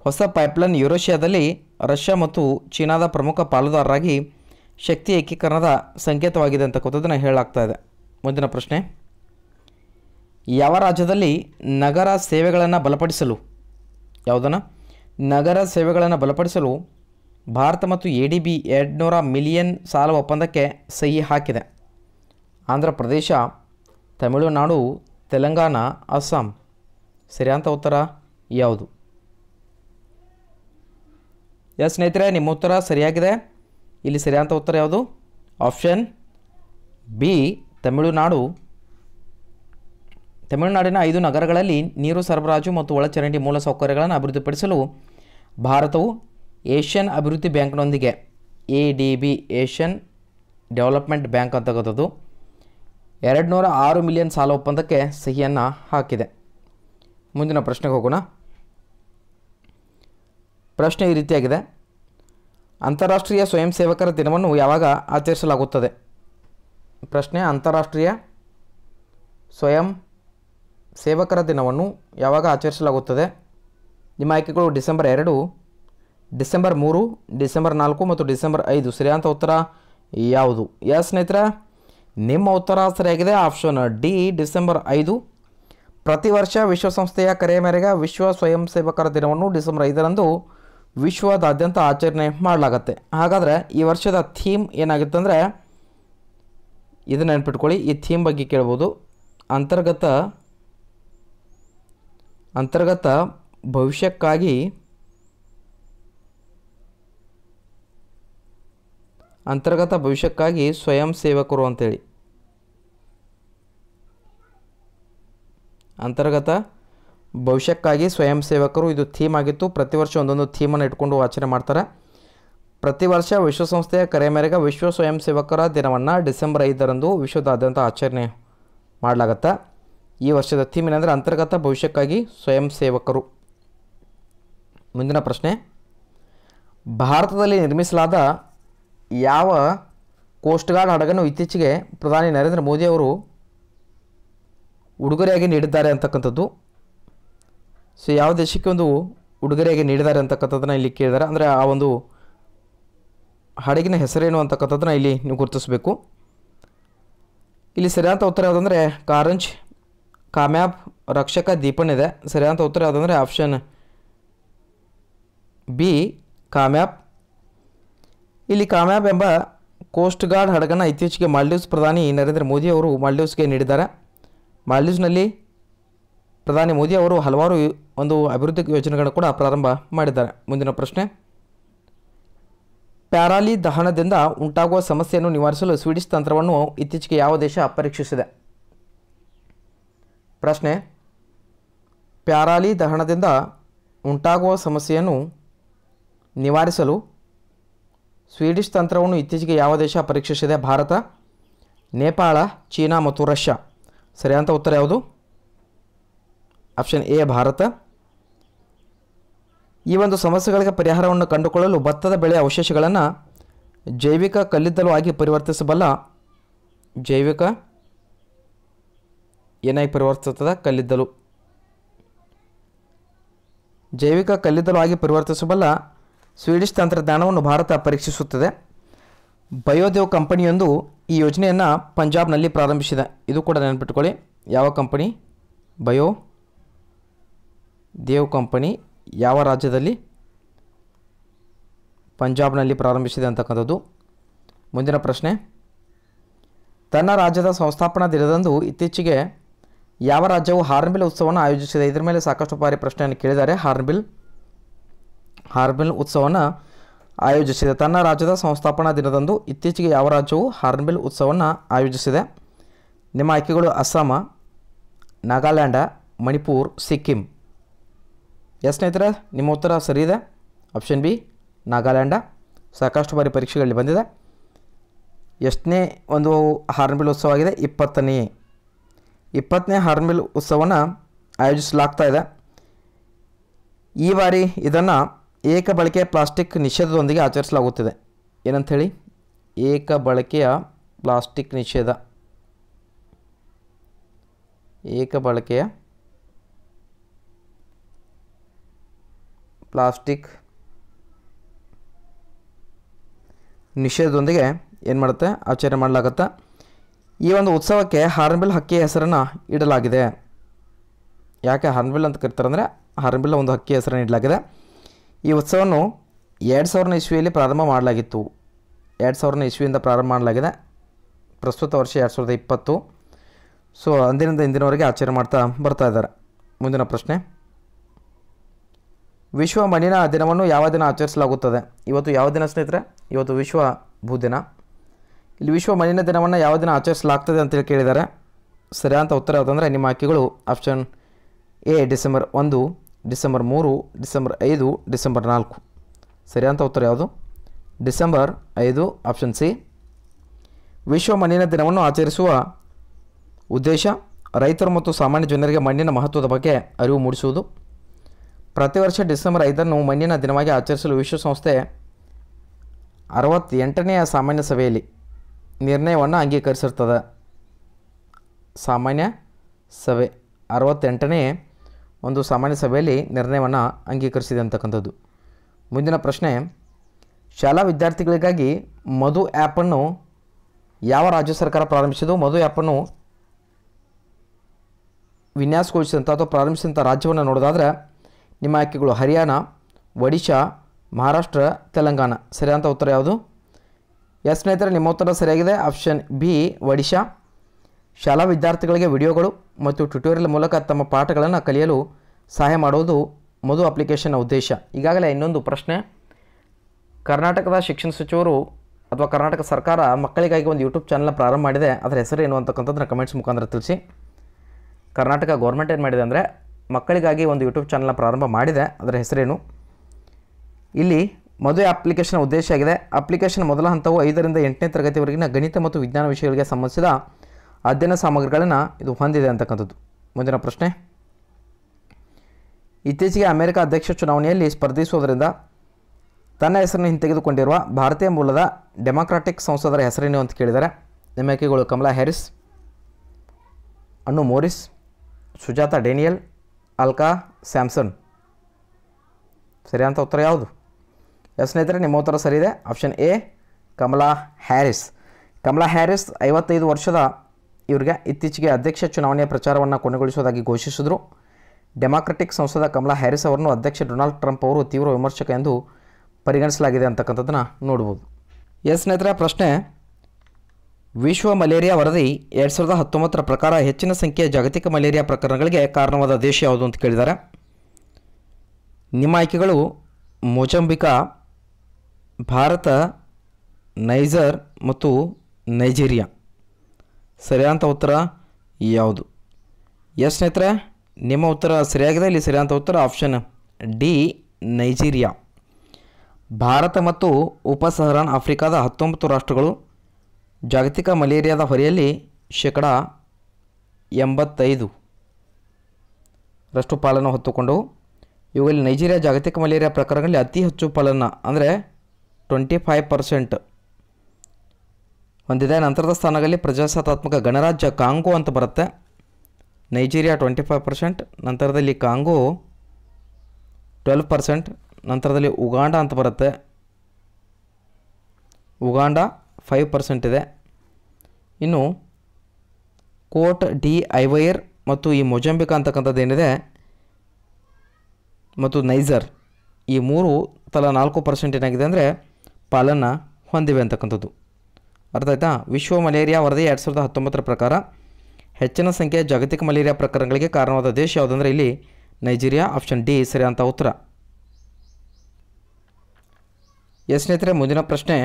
ಹೊಸ ಪೈಪ್ಲೈನ್ ಯುರೋಷ್ಯಾದಲ್ಲಿ ರಷ್ಯಾ ಮತ್ತು ಚೀನಾದ ಪ್ರಮುಖ ಪಾಲುದಾರರಾಗಿ ಶಕ್ತಿ ಏಕೀಕರಣದ ಸಂಕೇತವಾಗಿದೆ ಅಂತ ಕೂತದನ್ನು ಇದೆ ಮುಂದಿನ ಪ್ರಶ್ನೆ ಯಾವ ರಾಜ್ಯದಲ್ಲಿ ನಗರ ಸೇವೆಗಳನ್ನು ಬಲಪಡಿಸಲು ಯಾವುದನ್ನು ನಗರ ಸೇವೆಗಳನ್ನು ಬಲಪಡಿಸಲು ಭಾರತ ಮತ್ತು ಎ ಡಿ ಬಿ ಎರಡುನೂರ ಮಿಲಿಯನ್ ಸಾಲ ಒಪ್ಪಂದಕ್ಕೆ ಸಹಿ ಹಾಕಿದೆ ಆಂಧ್ರ ಪ್ರದೇಶ ತಮಿಳುನಾಡು ತೆಲಂಗಾಣ ಅಸ್ಸಾಂ ಸರಿಯಾದ ಉತ್ತರ ಯಾವುದು ಎಸ್ ಸ್ನೇಹಿತರೆ ನಿಮ್ಮ ಉತ್ತರ ಸರಿಯಾಗಿದೆ ಇಲ್ಲಿ ಸರಿಯಾದ ಉತ್ತರ ಯಾವುದು ಆಪ್ಷನ್ ಬಿ ತಮಿಳುನಾಡು ತಮಿಳುನಾಡಿನ ಐದು ನಗರಗಳಲ್ಲಿ ನೀರು ಸರಬರಾಜು ಮತ್ತು ಒಳಚರಂಡಿ ಮೂಲಸೌಕರ್ಯಗಳನ್ನು ಅಭಿವೃದ್ಧಿಪಡಿಸಲು ಭಾರತವು ಏಷ್ಯನ್ ಅಭಿವೃದ್ಧಿ ಬ್ಯಾಂಕ್ನೊಂದಿಗೆ A D B Asian development bank ಅಂತಕ್ಕಂಥದ್ದು ಎರಡು ನೂರ ಆರು ಮಿಲಿಯನ್ ಸಾಲ ಒಪ್ಪಂದಕ್ಕೆ ಸಹಿಯನ್ನು ಹಾಕಿದೆ ಮುಂದಿನ ಪ್ರಶ್ನೆಗೆ ಹೋಗೋಣ ಪ್ರಶ್ನೆ ಈ ರೀತಿಯಾಗಿದೆ ಅಂತಾರಾಷ್ಟ್ರೀಯ ಸ್ವಯಂ ಸೇವಕರ ದಿನವನ್ನು ಯಾವಾಗ ಆಚರಿಸಲಾಗುತ್ತದೆ ಪ್ರಶ್ನೆ ಅಂತಾರಾಷ್ಟ್ರೀಯ ಸ್ವಯಂ ಸೇವಕರ ದಿನವನ್ನು ಯಾವಾಗ ಆಚರಿಸಲಾಗುತ್ತದೆ ನಿಮ್ಮ ಆಯ್ಕೆಗಳು ಡಿಸೆಂಬರ್ ಎರಡು ಡಿಸೆಂಬರ್ ಮೂರು ಡಿಸೆಂಬರ್ ನಾಲ್ಕು ಮತ್ತು ಡಿಸೆಂಬರ್ ಐದು ಸರಿಯಾದ ಉತ್ತರ ಯಾವುದು ಯಾ ಸ್ನೇಹಿತರೆ ನಿಮ್ಮ ಉತ್ತರ ಸರಿಯಾಗಿದೆ ಆಪ್ಷನ್ ಡಿ ಡಿಸೆಂಬರ್ ಐದು ಪ್ರತಿ ವರ್ಷ ವಿಶ್ವಸಂಸ್ಥೆಯ ಕರೆ ಮೇರೆಗೆ ವಿಶ್ವ ಸ್ವಯಂ ಸೇವಕರ ದಿನವನ್ನು ಡಿಸೆಂಬರ್ ಐದರಂದು ವಿಶ್ವದಾದ್ಯಂತ ಆಚರಣೆ ಮಾಡಲಾಗತ್ತೆ ಹಾಗಾದರೆ ಈ ವರ್ಷದ ಥೀಮ್ ಏನಾಗುತ್ತಂದರೆ ಅಂದರೆ ಇದನ್ನ ನೆನ್ಪಿಟ್ಕೊಳ್ಳಿ ಈ ಥೀಮ್ ಬಗ್ಗೆ ಕೇಳ್ಬೋದು ಅಂತರ್ಗತ ಅಂತರ್ಗತ ಭವಿಷ್ಯಕ್ಕಾಗಿ ಅಂತರ್ಗತ ಭವಿಷ್ಯಕ್ಕಾಗಿ ಸ್ವಯಂ ಸೇವಕರು ಅಂತೇಳಿ ಅಂತರ್ಗತ ಭವಿಷ್ಯಕ್ಕಾಗಿ ಸ್ವಯಂ ಸೇವಕರು ಇದು ಥೀಮ್ ಆಗಿತ್ತು ಪ್ರತಿ ವರ್ಷ ಒಂದೊಂದು ಥೀಮನ್ನು ಇಟ್ಕೊಂಡು ಆಚರಣೆ ಮಾಡ್ತಾರೆ ಪ್ರತಿ ವರ್ಷ ವಿಶ್ವಸಂಸ್ಥೆಯ ಕರೆ ಮೇರೆಗೆ ವಿಶ್ವ ಸ್ವಯಂ ಸೇವಕರ ದಿನವನ್ನು ಡಿಸೆಂಬರ್ ಐದರಂದು ವಿಶ್ವದಾದ್ಯಂತ ಆಚರಣೆ ಮಾಡಲಾಗತ್ತೆ ಈ ವರ್ಷದ ಥೀಮ್ ಏನಂದರೆ ಅಂತರ್ಗತ ಭವಿಷ್ಯಕ್ಕಾಗಿ ಸ್ವಯಂ ಸೇವಕರು ಮುಂದಿನ ಪ್ರಶ್ನೆ ಭಾರತದಲ್ಲಿ ನಿರ್ಮಿಸಲಾದ ಯಾವ ಕೋಸ್ಟ್ ಗಾರ್ಡ್ ಹಡಗನ್ನು ಇತ್ತೀಚೆಗೆ ಪ್ರಧಾನಿ ನರೇಂದ್ರ ಮೋದಿ ಅವರು ಉಡುಗೊರೆಯಾಗಿ ನೀಡಿದ್ದಾರೆ ಅಂತಕ್ಕಂಥದ್ದು ಸೊ ಯಾವ ದೇಶಕ್ಕೆ ಒಂದು ಉಡುಗೊರೆಯಾಗಿ ನೀಡಿದ್ದಾರೆ ಅಂತಕ್ಕಂಥದ್ದನ್ನ ಇಲ್ಲಿ ಕೇಳಿದ್ದಾರೆ ಅಂದರೆ ಆ ಒಂದು ಹಡಗಿನ ಹೆಸರೇನು ಅಂತಕ್ಕಂಥದ್ದನ್ನ ಇಲ್ಲಿ ನೀವು ಗುರುತಿಸಬೇಕು ಇಲ್ಲಿ ಸರಿಯಾದ ಉತ್ತರ ಯಾವುದಂದರೆ ಕಾರಂಜ್ ಕಾಮ್ಯಾಬ್ ರಕ್ಷಕ ದೀಪನ್ ಇದೆ ಸರಿಯಾದಂಥ ಉತ್ತರ ಯಾವುದಂದರೆ ಆಪ್ಷನ್ ಬಿ ಕಾಮ್ಯಾಬ್ ಇಲ್ಲಿ ಕಾಮ್ಯಾಬ್ ಎಂಬ ಕೋಸ್ಟ್ ಗಾರ್ಡ್ ಹಡಗನ್ನು ಇತ್ತೀಚೆಗೆ ಮಾಲ್ಡೀವ್ಸ್ ಪ್ರಧಾನಿ ನರೇಂದ್ರ ಮೋದಿ ಅವರು ಮಾಲ್ಡೀವ್ಸ್ಗೆ ನೀಡಿದ್ದಾರೆ ಮಾಲ್ಡೀವ್ಸ್ನಲ್ಲಿ ಪ್ರಧಾನಿ ಮೋದಿ ಅವರು ಹಲವಾರು ಒಂದು ಅಭಿವೃದ್ಧಿ ಯೋಜನೆಗಳನ್ನು ಕೂಡ ಪ್ರಾರಂಭ ಮಾಡಿದ್ದಾರೆ ಮುಂದಿನ ಪ್ರಶ್ನೆ ಪ್ಯಾರಾಲಿ ದಹನದಿಂದ ಉಂಟಾಗುವ ಸಮಸ್ಯೆಯನ್ನು ನಿವಾರಿಸಲು ಸ್ವೀಡಿಶ್ ತಂತ್ರವನ್ನು ಇತ್ತೀಚೆಗೆ ಯಾವ ದೇಶ ಪರೀಕ್ಷಿಸಿದೆ ಪ್ರಶ್ನೆ ಪ್ಯಾರಾಲಿ ದಹನದಿಂದ ಉಂಟಾಗುವ ಸಮಸ್ಯೆಯನ್ನು ನಿವಾರಿಸಲು ಸ್ವೀಡಿಷ್ ತಂತ್ರವನ್ನು ಇತ್ತೀಚೆಗೆ ಯಾವ ದೇಶ ಪರೀಕ್ಷಿಸಿದೆ ಭಾರತ ನೇಪಾಳ ಚೀನಾ ಮತ್ತು ರಷ್ಯಾ ಸರಿಯಾದ ಉತ್ತರ ಯಾವುದು ಆಪ್ಷನ್ ಎ ಭಾರತ ಈ ಒಂದು ಸಮಸ್ಯೆಗಳಿಗೆ ಪರಿಹಾರವನ್ನು ಕಂಡುಕೊಳ್ಳಲು ಭತ್ತದ ಬೆಳೆಯ ಅವಶೇಷಗಳನ್ನು ಜೈವಿಕ ಕಲ್ಲಿದ್ದಲು ಆಗಿ ಪರಿವರ್ತಿಸಬಲ್ಲ ಜೈವಿಕ ಏನಾಗಿ ಪರಿವರ್ತಿಸುತ್ತದೆ ಕಲ್ಲಿದ್ದಲು ಜೈವಿಕ ಕಲ್ಲಿದ್ದಲು ಆಗಿ ಪರಿವರ್ತಿಸಬಲ್ಲ ಸ್ವೀಡಿಷ್ ತಂತ್ರಜ್ಞಾನವನ್ನು ಭಾರತ ಪರೀಕ್ಷಿಸುತ್ತದೆ ಬಯೋದೇವ್ ಕಂಪನಿಯೊಂದು ಈ ಯೋಜನೆಯನ್ನು ಪಂಜಾಬ್ನಲ್ಲಿ ಪ್ರಾರಂಭಿಸಿದೆ ಇದು ಕೂಡ ನೆನಪಿಟ್ಕೊಳ್ಳಿ ಯಾವ ಕಂಪನಿ ಬಯೋ ದೇವ್ ಕಂಪನಿ ಯಾವ ರಾಜ್ಯದಲ್ಲಿ ಪಂಜಾಬ್ನಲ್ಲಿ ಪ್ರಾರಂಭಿಸಿದೆ ಅಂತಕ್ಕಂಥದ್ದು ಮುಂದಿನ ಪ್ರಶ್ನೆ ತನ್ನ ರಾಜ್ಯದ ಸಂಸ್ಥಾಪನಾ ದಿನದಂದು ಇತ್ತೀಚೆಗೆ ಯಾವ ರಾಜ್ಯವು ಹಾರ್ನ್ಬಿಲ್ ಉತ್ಸವವನ್ನು ಆಯೋಜಿಸಿದೆ ಇದರ ಮೇಲೆ ಸಾಕಷ್ಟು ಬಾರಿ ಪ್ರಶ್ನೆಯನ್ನು ಕೇಳಿದ್ದಾರೆ ಹಾರ್ನ್ಬಿಲ್ ಹಾರ್ನ್ಬಿಲ್ ಉತ್ಸವವನ್ನು ಆಯೋಜಿಸಿದೆ ತನ್ನ ರಾಜ್ಯದ ಸಂಸ್ಥಾಪನಾ ದಿನದಂದು ಇತ್ತೀಚೆಗೆ ಯಾವ ರಾಜ್ಯವು ಹಾರ್ನ್ಬಿಲ್ ಉತ್ಸವವನ್ನು ಆಯೋಜಿಸಿದೆ ನಿಮ್ಮ ಆಯ್ಕೆಗಳು ಅಸ್ಸಾಮ ನಾಗಾಲ್ಯಾಂಡ ಮಣಿಪುರ್ ಸಿಕ್ಕಿಂ ಎಸ್ ಸ್ನೇಹಿತರೆ ನಿಮ್ಮ ಉತ್ತರ ಸರಿ ಇದೆ ಆಪ್ಷನ್ ಬಿ ನಾಗಾಲ್ಯಾಂಡ ಸಾಕಷ್ಟು ಬಾರಿ ಪರೀಕ್ಷೆಗಳಲ್ಲಿ ಬಂದಿದೆ ಎಷ್ಟನೇ ಒಂದು ಹಾರ್ನ್ಬಿಲ್ ಉತ್ಸವ ಆಗಿದೆ ಇಪ್ಪತ್ತನೇ ಇಪ್ಪತ್ತನೇ ಹಾರ್ನ್ಬಿಲ್ ಉತ್ಸವನ ಆಯೋಜಿಸಲಾಗ್ತಾ ಇದೆ ಈ ಬಾರಿ ಇದನ್ನು ಏಕ ಬಳಕೆಯ ಪ್ಲಾಸ್ಟಿಕ್ ನಿಷೇಧದೊಂದಿಗೆ ಆಚರಿಸಲಾಗುತ್ತಿದೆ ಏನಂಥೇಳಿ ಏಕ ಬಳಕೆಯ ಪ್ಲಾಸ್ಟಿಕ್ ನಿಷೇಧ ಏಕ ಬಳಕೆಯ ಪ್ಲಾಸ್ಟಿಕ್ ನಿಷೇಧದೊಂದಿಗೆ ಏನು ಮಾಡುತ್ತೆ ಆಚರಣೆ ಮಾಡಲಾಗುತ್ತೆ ಈ ಒಂದು ಉತ್ಸವಕ್ಕೆ ಹಾರ್ನ್ಬಿಲ್ ಹಕ್ಕಿ ಹೆಸರನ್ನು ಇಡಲಾಗಿದೆ ಯಾಕೆ ಹಾರ್ನ್ಬಿಲ್ ಅಂತ ಕರಿತಾರೆ ಅಂದರೆ ಹಾರ್ನ್ಬಿಲ್ ಒಂದು ಹಕ್ಕಿ ಹೆಸರನ್ನು ಇಡಲಾಗಿದೆ ಈ ಉತ್ಸವವನ್ನು ಎರಡು ಸಾವಿರನ ಇಸ್ವಿಯಲ್ಲಿ ಪ್ರಾರಂಭ ಮಾಡಲಾಗಿತ್ತು ಎರಡು ಸಾವಿರನ ಇಸ್ವಿಯಿಂದ ಪ್ರಾರಂಭ ಮಾಡಲಾಗಿದೆ ಪ್ರಸ್ತುತ ವರ್ಷ ಎರಡು ಸಾವಿರದ ಇಪ್ಪತ್ತು ಸೊ ಅಂದಿನಿಂದ ಇಂದಿನವರೆಗೆ ಆಚರಣೆ ಮಾಡ್ತಾ ಬರ್ತಾ ಇದ್ದಾರೆ ಮುಂದಿನ ಪ್ರಶ್ನೆ ವಿಶ್ವ ಮಣ್ಣಿನ ದಿನವನ್ನು ಯಾವ ದಿನ ಆಚರಿಸಲಾಗುತ್ತದೆ ಇವತ್ತು ಯಾವ ದಿನ ಸ್ನೇಹಿತರೆ ಇವತ್ತು ವಿಶ್ವ ಭೂದಿನ ಇಲ್ಲಿ ವಿಶ್ವ ಮಣ್ಣಿನ ದಿನವನ್ನು ಯಾವ ದಿನ ಆಚರಿಸಲಾಗ್ತದೆ ಅಂತೇಳಿ ಕೇಳಿದ್ದಾರೆ ಸರಿಯಾದಂಥ ಉತ್ತರ ಯಾವುದಂದರೆ ನಿಮ್ಮ ಆಯ್ಕೆಗಳು ಆಪ್ಷನ್ ಎ ಡಿಸೆಂಬರ್ ಒಂದು ಡಿಸೆಂಬರ್ ಮೂರು ಡಿಸೆಂಬರ್ ಐದು ಡಿಸೆಂಬರ್ ನಾಲ್ಕು ಸರಿಯಾದ ಉತ್ತರ ಯಾವುದು ಡಿಸೆಂಬರ್ ಐದು ಆಪ್ಷನ್ ಸಿ ವಿಶ್ವ ಮಣ್ಣಿನ ದಿನವನ್ನು ಆಚರಿಸುವ ಉದ್ದೇಶ ರೈತರು ಮತ್ತು ಸಾಮಾನ್ಯ ಜನರಿಗೆ ಮಣ್ಣಿನ ಮಹತ್ವದ ಬಗ್ಗೆ ಅರಿವು ಮೂಡಿಸುವುದು ಪ್ರತಿ ವರ್ಷ ಡಿಸೆಂಬರ್ ಐದನ್ನು ಮಣ್ಣಿನ ದಿನವಾಗಿ ಆಚರಿಸಲು ವಿಶ್ವಸಂಸ್ಥೆ ಅರವತ್ತೆಂಟನೆಯ ಸಾಮಾನ್ಯ ಸಭೆಯಲ್ಲಿ ನಿರ್ಣಯವನ್ನು ಅಂಗೀಕರಿಸಿರ್ತದೆ ಸಾಮಾನ್ಯ ಸಭೆ ಅರವತ್ತೆಂಟನೇ ಒಂದು ಸಾಮಾನ್ಯ ಸಭೆಯಲ್ಲಿ ನಿರ್ಣಯವನ್ನು ಅಂಗೀಕರಿಸಿದೆ ಅಂತಕ್ಕಂಥದ್ದು ಮುಂದಿನ ಪ್ರಶ್ನೆ ಶಾಲಾ ವಿದ್ಯಾರ್ಥಿಗಳಿಗಾಗಿ ಮಧು ಆ್ಯಪನ್ನು ಯಾವ ರಾಜ್ಯ ಸರ್ಕಾರ ಪ್ರಾರಂಭಿಸಿದ್ದು ಮಧು ಆ್ಯಪನ್ನು ವಿನ್ಯಾಸಗೊಳಿಸಿದಂಥ ಅಥವಾ ಪ್ರಾರಂಭಿಸಿದಂಥ ರಾಜ್ಯವನ್ನು ನೋಡೋದಾದರೆ ನಿಮ್ಮ ಆಯ್ಕೆಗಳು ಹರಿಯಾಣ ಒಡಿಶಾ ಮಹಾರಾಷ್ಟ್ರ ತೆಲಂಗಾಣ ಸರಿಯಾದಂಥ ಉತ್ತರ ಯಾವುದು ಎಸ್ ಸ್ನೇಹಿತರೆ ನಿಮ್ಮ ಉತ್ತರ ಸರಿಯಾಗಿದೆ ಆಪ್ಷನ್ ಬಿ ಒಡಿಶಾ ಶಾಲಾ ವಿದ್ಯಾರ್ಥಿಗಳಿಗೆ ವಿಡಿಯೋಗಳು ಮತ್ತು ಟ್ಯುಟೋರಿಯಲ್ ಮೂಲಕ ತಮ್ಮ ಪಾಠಗಳನ್ನು ಕಲಿಯಲು ಸಹಾಯ ಮಾಡುವುದು ಮಧು ಅಪ್ಲಿಕೇಶನ್ನ ಉದ್ದೇಶ ಈಗಾಗಲೇ ಇನ್ನೊಂದು ಪ್ರಶ್ನೆ ಕರ್ನಾಟಕದ ಶಿಕ್ಷಣ ಸಚಿವರು ಅಥವಾ ಕರ್ನಾಟಕ ಸರ್ಕಾರ ಮಕ್ಕಳಿಗಾಗಿ ಒಂದು ಯೂಟ್ಯೂಬ್ ಚಾನಲ್ನ ಪ್ರಾರಂಭ ಮಾಡಿದೆ ಅದರ ಹೆಸರು ಏನು ಅಂತಕ್ಕಂಥದ್ದನ್ನ ಕಮೆಂಟ್ಸ್ ಮುಖಾಂತರ ತಿಳಿಸಿ ಕರ್ನಾಟಕ ಗೌರ್ಮೆಂಟ್ ಏನು ಮಾಡಿದೆ ಅಂದರೆ ಮಕ್ಕಳಿಗಾಗಿ ಒಂದು ಯೂಟ್ಯೂಬ್ ಚಾನಲ್ನ ಪ್ರಾರಂಭ ಮಾಡಿದೆ ಅದರ ಹೆಸರೇನು ಇಲ್ಲಿ ಮದುವೆ ಅಪ್ಲಿಕೇಶನ್ ಉದ್ದೇಶ ಆಗಿದೆ ಅಪ್ಲಿಕೇಶನ್ ಮೊದಲ ಹಂತವು ಐದರಿಂದ ಎಂಟನೇ ತರಗತಿವರೆಗಿನ ಗಣಿತ ಮತ್ತು ವಿಜ್ಞಾನ ವಿಷಯಗಳಿಗೆ ಸಂಬಂಧಿಸಿದ ಅಧ್ಯಯನ ಸಾಮಗ್ರಿಗಳನ್ನು ಇದು ಹೊಂದಿದೆ ಅಂತಕ್ಕಂಥದ್ದು ಮುಂದಿನ ಪ್ರಶ್ನೆ ಇತ್ತೀಚೆಗೆ ಅಮೆರಿಕ ಅಧ್ಯಕ್ಷ ಚುನಾವಣೆಯಲ್ಲಿ ಸ್ಪರ್ಧಿಸುವುದರಿಂದ ತನ್ನ ಹೆಸರನ್ನು ಹಿಂತೆಗೆದುಕೊಂಡಿರುವ ಭಾರತೀಯ ಮೂಲದ ಡೆಮಾಕ್ರಾಟಿಕ್ ಸಂಸದರ ಹೆಸರೇನು ಅಂತ ಕೇಳಿದ್ದಾರೆ ನೆಮಕಿಗಳು ಕಮಲಾ ಹ್ಯಾರಿಸ್ ಅಣ್ಣು Morris Sujata Daniel Alka Samson ಸರಿಯಾದಂಥ ಉತ್ತರ ಯಾವುದು ಎಸ್ ಸ್ನೇಹಿತರೆ ನಿಮ್ಮ ಉತ್ತರ ಸರಿ ಇದೆ option A Kamala Harris Kamala Harris ಐವತ್ತೈದು ವರ್ಷದ ಇವರಿಗೆ ಇತ್ತೀಚೆಗೆ ಅಧ್ಯಕ್ಷ ಚುನಾವಣೆಯ ಪ್ರಚಾರವನ್ನು ಕೊನೆಗೊಳಿಸುವುದಾಗಿ ಘೋಷಿಸಿದರು ಡೆಮಾಕ್ರೆಟಿಕ್ ಸಂಸದ ಕಮಲಾ ಹ್ಯಾರಿಸ್ ಅವರನ್ನು ಅಧ್ಯಕ್ಷ ಡೊನಾಲ್ಡ್ ಟ್ರಂಪ್ ಅವರು ತೀವ್ರ ವಿಮರ್ಶಕ ಎಂದು ಪರಿಗಣಿಸಲಾಗಿದೆ ಅಂತಕ್ಕಂಥದ್ದನ್ನು ನೋಡ್ಬೋದು ಎಸ್ ಸ್ನೇಹಿತರೆ ಪ್ರಶ್ನೆ ವಿಶ್ವ ಮಲೇರಿಯಾ ವರದಿ ಎರಡು ಸಾವಿರದ ಹತ್ತೊಂಬತ್ತರ ಪ್ರಕಾರ ಹೆಚ್ಚಿನ ಸಂಖ್ಯೆಯ ಜಾಗತಿಕ ಮಲೇರಿಯಾ ಪ್ರಕರಣಗಳಿಗೆ ಕಾರಣವಾದ ದೇಶ ಯಾವುದು ಅಂತ ಕೇಳಿದ್ದಾರೆ ನಿಮ್ಮ ಆಯ್ಕೆಗಳು ಮೊಜಂಬಿಕಾ ಭಾರತ ನೈಜರ್ ಮತ್ತು ನೈಜೀರಿಯಾ ಸರಿಯಾದ ಉತ್ತರ ಯಾವುದು ಎಸ್ ಸ್ನೇಹಿತರೆ ನಿಮ್ಮ ಉತ್ತರ ಸರಿಯಾಗಿದೆ ಇಲ್ಲಿ ಸರಿಯಾದ ಉತ್ತರ ಆಪ್ಷನ್ ಡಿ ನೈಜೀರಿಯಾ ಭಾರತ ಮತ್ತು ಉಪಸಹರಾನ್ ಆಫ್ರಿಕಾದ ಹತ್ತೊಂಬತ್ತು ರಾಷ್ಟ್ರಗಳು ಜಾಗತಿಕ ಮಲೇರಿಯಾದ ಹೊರೆಯಲ್ಲಿ ಶೇಕಡ ಎಂಬತ್ತೈದು ರಷ್ಟು ಪಾಲನ್ನು ಹೊತ್ತುಕೊಂಡವು ಇವುಗಳಲ್ಲಿ ನೈಜೀರಿಯಾ ಜಾಗತಿಕ ಮಲೇರಿಯಾ ಪ್ರಕರಣಗಳಲ್ಲಿ ಅತಿ ಹೆಚ್ಚು ಪಾಲನ್ನು ಅಂದರೆ ಟ್ವೆಂಟಿ ಫೈವ್ ಪರ್ಸೆಂಟ್ ಹೊಂದಿದೆ ನಂತರದ ಸ್ಥಾನದಲ್ಲಿ ಪ್ರಜಾಸತ್ತಾತ್ಮಕ ಗಣರಾಜ್ಯ ಕಾಂಗೋ ಅಂತ ಬರುತ್ತೆ ನೈಜೀರಿಯಾ ಟ್ವೆಂಟಿ ಫೈವ್ ಪರ್ಸೆಂಟ್ ನಂತರದಲ್ಲಿ ಕಾಂಗೋ ಟ್ವೆಲ್ವ್ ಪರ್ಸೆಂಟ್ ನಂತರದಲ್ಲಿ ಉಗಾಂಡ ಅಂತ ಬರುತ್ತೆ ಉಗಾಂಡ ಫೈವ್ ಪರ್ಸೆಂಟ್ ಇದೆ ಇನ್ನು ಕೋಟ್ ಡಿ ಐವೈರ್ ಮತ್ತು ಈ ಮೊಜಂಬಿಕ ಅಂತಕ್ಕಂಥದ್ದು ಏನಿದೆ ಮತ್ತು ನೈಜರ್ ಈ ಮೂರು ತಲಾ ನಾಲ್ಕು ಪರ್ಸೆಂಟ್ ಏನಾಗಿದೆ ಅಂದರೆ ಪಾಲನ್ನು ಹೊಂದಿವೆ ಅಂತಕ್ಕಂಥದ್ದು ಅರ್ಥ ಆಯ್ತಾ ವಿಶ್ವ ಮಲೇರಿಯಾ ವರದಿ ಎರಡು ಸಾವಿರದ ಹತ್ತೊಂಬತ್ತರ ಪ್ರಕಾರ ಹೆಚ್ಚಿನ ಸಂಖ್ಯೆಯ ಜಾಗತಿಕ ಮಲೇರಿಯಾ ಪ್ರಕರಣಗಳಿಗೆ ಕಾರಣವಾದ ದೇಶ ಯಾವುದಂದರೆ ಇಲ್ಲಿ ನೈಜೀರಿಯಾ ಆಪ್ಷನ್ ಡಿ ಸರಿಯಾದಂಥ ಉತ್ತರ ಎಸ್ ಸ್ನೇಹಿತರೆ ಮುಂದಿನ ಪ್ರಶ್ನೆ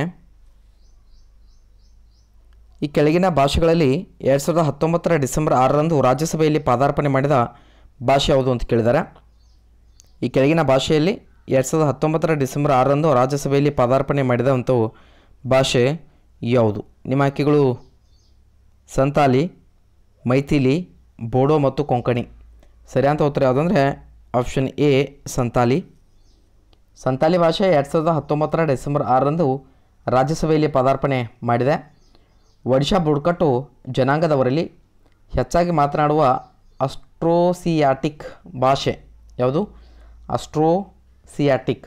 ಈ ಕೆಳಗಿನ ಭಾಷೆಗಳಲ್ಲಿ ಎರಡು ಸಾವಿರದ ಹತ್ತೊಂಬತ್ತರ ಡಿಸೆಂಬರ್ ಆರರಂದು ರಾಜ್ಯಸಭೆಯಲ್ಲಿ ಪಾದಾರ್ಪಣೆ ಮಾಡಿದ ಭಾಷೆ ಯಾವುದು ಅಂತ ಕೇಳಿದ್ದಾರೆ ಈ ಕೆಳಗಿನ ಭಾಷೆಯಲ್ಲಿ ಎರಡು ಸಾವಿರದ ಹತ್ತೊಂಬತ್ತರ ಡಿಸೆಂಬರ್ ಆರರಂದು ರಾಜ್ಯಸಭೆಯಲ್ಲಿ ಪದಾರ್ಪಣೆ ಮಾಡಿದಂಥ ಭಾಷೆ ಯಾವುದು ನಿಮ್ಮ ಆಯ್ಕೆಗಳು ಸಂತಾಲಿ ಮೈಥಿಲಿ ಬೋಡೋ ಮತ್ತು ಕೊಂಕಣಿ ಸರಿಯಾದಂಥ ಉತ್ತರ ಯಾವುದಂದರೆ ಆಪ್ಷನ್ ಎ ಸಂತಾಲಿ ಸಂತಾಲಿ ಭಾಷೆ ಎರಡು ಸಾವಿರದ ಹತ್ತೊಂಬತ್ತರ ಡಿಸೆಂಬರ್ ಆರರಂದು ರಾಜ್ಯಸಭೆಯಲ್ಲಿ ಪದಾರ್ಪಣೆ ಮಾಡಿದೆ ಒಡಿಶಾ ಬುಡಕಟ್ಟು ಜನಾಂಗದವರಲ್ಲಿ ಹೆಚ್ಚಾಗಿ ಮಾತನಾಡುವ ಅಸ್ಟ್ರೋಸಿಯಾಟಿಕ್ ಭಾಷೆ ಯಾವುದು ಅಸ್ಟ್ರೋ ಸಿಯಾಟಿಕ್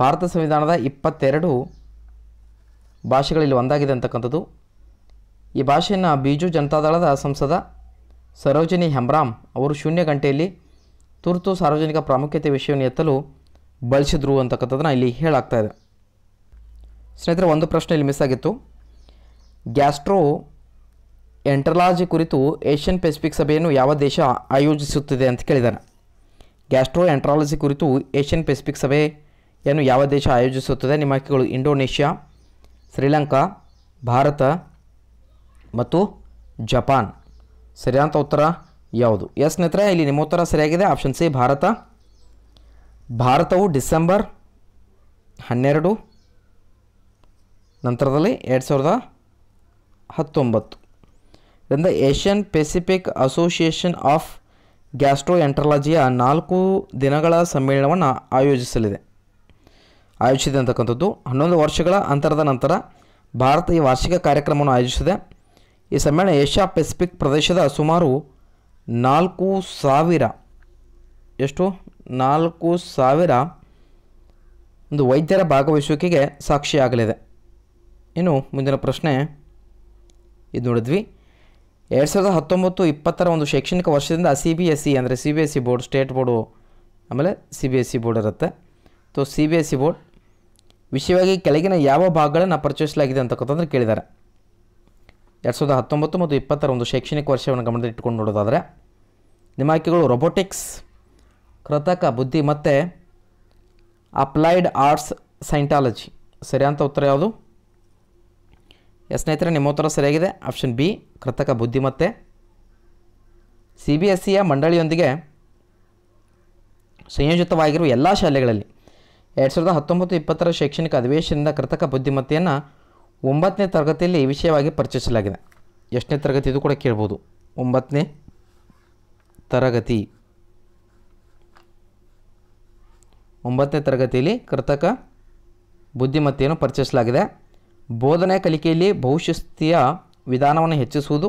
ಭಾರತ ಸಂವಿಧಾನದ ಇಪ್ಪತ್ತೆರಡು ಭಾಷೆಗಳಲ್ಲಿ ಒಂದಾಗಿದೆ ಅಂತಕ್ಕಂಥದ್ದು ಈ ಭಾಷೆಯನ್ನು ಬೀಜು ಜನತಾದಳದ ಸಂಸದ ಸರೋಜಿನಿ ಹೆಂಬ್ರಾಮ್ ಅವರು ಶೂನ್ಯ ಗಂಟೆಯಲ್ಲಿ ತುರ್ತು ಸಾರ್ವಜನಿಕ ಪ್ರಾಮುಖ್ಯತೆ ವಿಷಯವನ್ನು ಎತ್ತಲು ಬಳಸಿದ್ರು ಅಂತಕ್ಕಂಥದ್ದನ್ನು ಇಲ್ಲಿ ಹೇಳಾಗ್ತಾ ಇದೆ ಸ್ನೇಹಿತರೆ ಒಂದು ಪ್ರಶ್ನೆ ಇಲ್ಲಿ ಮಿಸ್ ಆಗಿತ್ತು ಗ್ಯಾಸ್ಟ್ರೋ ಎಂಟ್ರಲಾಜಿ ಕುರಿತು ಏಷ್ಯನ್ ಪೆಸಿಫಿಕ್ ಸಭೆಯನ್ನು ಯಾವ ದೇಶ ಆಯೋಜಿಸುತ್ತಿದೆ ಅಂತ ಕೇಳಿದ್ದಾರೆ ಗ್ಯಾಸ್ಟ್ರೋ ಎಂಟ್ರಾಲಜಿ ಕುರಿತು ಏಷ್ಯನ್ ಪೆಸಿಫಿಕ್ ಸಭೆಯನ್ನು ಯಾವ ದೇಶ ಆಯೋಜಿಸುತ್ತದೆ ನಿಮ್ಮ ಆಯ್ಕೆಗಳು ಇಂಡೋನೇಷ್ಯಾ ಶ್ರೀಲಂಕಾ ಭಾರತ ಮತ್ತು ಜಪಾನ್ ಸರಿಯಾದಂಥ ಉತ್ತರ ಯಾವುದು ಎಸ್ ಸ್ನೇಹಿತರೆ ಇಲ್ಲಿ ನಿಮ್ಮ ಉತ್ತರ ಸರಿಯಾಗಿದೆ ಆಪ್ಷನ್ ಸಿ ಭಾರತ ಭಾರತವು ಡಿಸೆಂಬರ್ ಹನ್ನೆರಡು ನಂತರದಲ್ಲಿ ಎರಡು ಸಾವಿರದ ಹತ್ತೊಂಬತ್ತು ಇದರಿಂದ ಏಷ್ಯನ್ ಪೆಸಿಫಿಕ್ ಅಸೋಸಿಯೇಷನ್ ಆಫ್ ಗ್ಯಾಸ್ಟ್ರೋ ಎಂಟ್ರಾಲಜಿಯ ನಾಲ್ಕು ದಿನಗಳ ಸಮ್ಮೇಳನವನ್ನು ಆಯೋಜಿಸಲಿದೆ ಆಯೋಜಿಸಿದೆ ಅಂತಕ್ಕಂಥದ್ದು ಹನ್ನೊಂದು ವರ್ಷಗಳ ಅಂತರದ ನಂತರ ಭಾರತ ಈ ವಾರ್ಷಿಕ ಕಾರ್ಯಕ್ರಮವನ್ನು ಆಯೋಜಿಸಿದೆ ಈ ಸಮ್ಮೇಳನ ಏಷ್ಯಾ ಪೆಸಿಫಿಕ್ ಪ್ರದೇಶದ ಸುಮಾರು ನಾಲ್ಕು ಸಾವಿರ ಎಷ್ಟು ನಾಲ್ಕು ಸಾವಿರ ಒಂದು ವೈದ್ಯರ ಭಾಗವಹಿಸುವಿಕೆಗೆ ಸಾಕ್ಷಿಯಾಗಲಿದೆ ಇನ್ನು ಮುಂದಿನ ಪ್ರಶ್ನೆ ಇದು ನೋಡಿದ್ವಿ ಎರಡು ಸಾವಿರದ ಹತ್ತೊಂಬತ್ತು ಇಪ್ಪತ್ತರ ಒಂದು ಶೈಕ್ಷಣಿಕ ವರ್ಷದಿಂದ ಸಿ ಬಿ ಎಸ್ ಸಿ ಅಂದರೆ C B S C board state board ಆಮೇಲೆ C B S C board ಇರುತ್ತೆ so C B S C board ವಿಷಯವಾಗಿ ಕೆಳಗಿನ ಯಾವ ಭಾಗಗಳನ್ನು ಪರಿಚಯಿಸಲಾಗಿದೆ ಅಂತಕ್ಕಂಥದ್ದು ಕೇಳಿದ್ದಾರೆ ಎರಡು ಸಾವಿರದ ಹತ್ತೊಂಬತ್ತು ಮತ್ತು ಇಪ್ಪತ್ತರ ಒಂದು ಶೈಕ್ಷಣಿಕ ವರ್ಷವನ್ನು ಗಮನದಲ್ಲಿ ಇಟ್ಕೊಂಡು ನೋಡೋದಾದರೆ ನಿಮ್ಮ ಆಯ್ಕೆಗಳು ರೊಬೋಟಿಕ್ಸ್ ಕೃತಕ ಬುದ್ಧಿ ಮತ್ತು ಅಪ್ಲೈಡ್ ಆರ್ಟ್ಸ್ ಸೈಂಟಾಲಜಿ ಸರಿಯಾದ ಉತ್ತರ ಯಾವುದು ಎಸ್ ಸ್ನೇಹಿತರೆ ನಿಮ್ಮ ಉತ್ತರ ಸರಿಯಾಗಿದೆ ಆಪ್ಷನ್ ಬಿ ಕೃತಕ ಬುದ್ಧಿಮತ್ತೆ ಸಿ ಬಿ ಎಸ್ ಸಿಯ ಮಂಡಳಿಯೊಂದಿಗೆ ಸಂಯೋಜಿತವಾಗಿರುವ ಎಲ್ಲ ಶಾಲೆಗಳಲ್ಲಿ ಎರಡು ಸಾವಿರದ ಹತ್ತೊಂಬತ್ತು ಇಪ್ಪತ್ತರ ಶೈಕ್ಷಣಿಕ ಅಧಿವೇಶನದಿಂದ ಕೃತಕ ಬುದ್ಧಿಮತ್ತೆಯನ್ನು ಒಂಬತ್ತನೇ ತರಗತಿಯಲ್ಲಿ ಈ ವಿಷಯವಾಗಿ ಪರಿಚಯಿಸಲಾಗಿದೆ ಎಷ್ಟನೇ ತರಗತಿ ಇದು ಕೂಡ ಕೇಳ್ಬೋದು ಒಂಬತ್ತನೇ ತರಗತಿ ಒಂಬತ್ತನೇ ತರಗತಿಯಲ್ಲಿ ಕೃತಕ ಬುದ್ಧಿಮತ್ತೆಯನ್ನು ಪರಿಚಯಿಸಲಾಗಿದೆ ಬೋಧನೆ ಕಲಿಕೆಯಲ್ಲಿ ಬಹುಶಿಸ್ತಿಯ ವಿಧಾನವನ್ನು ಹೆಚ್ಚಿಸುವುದು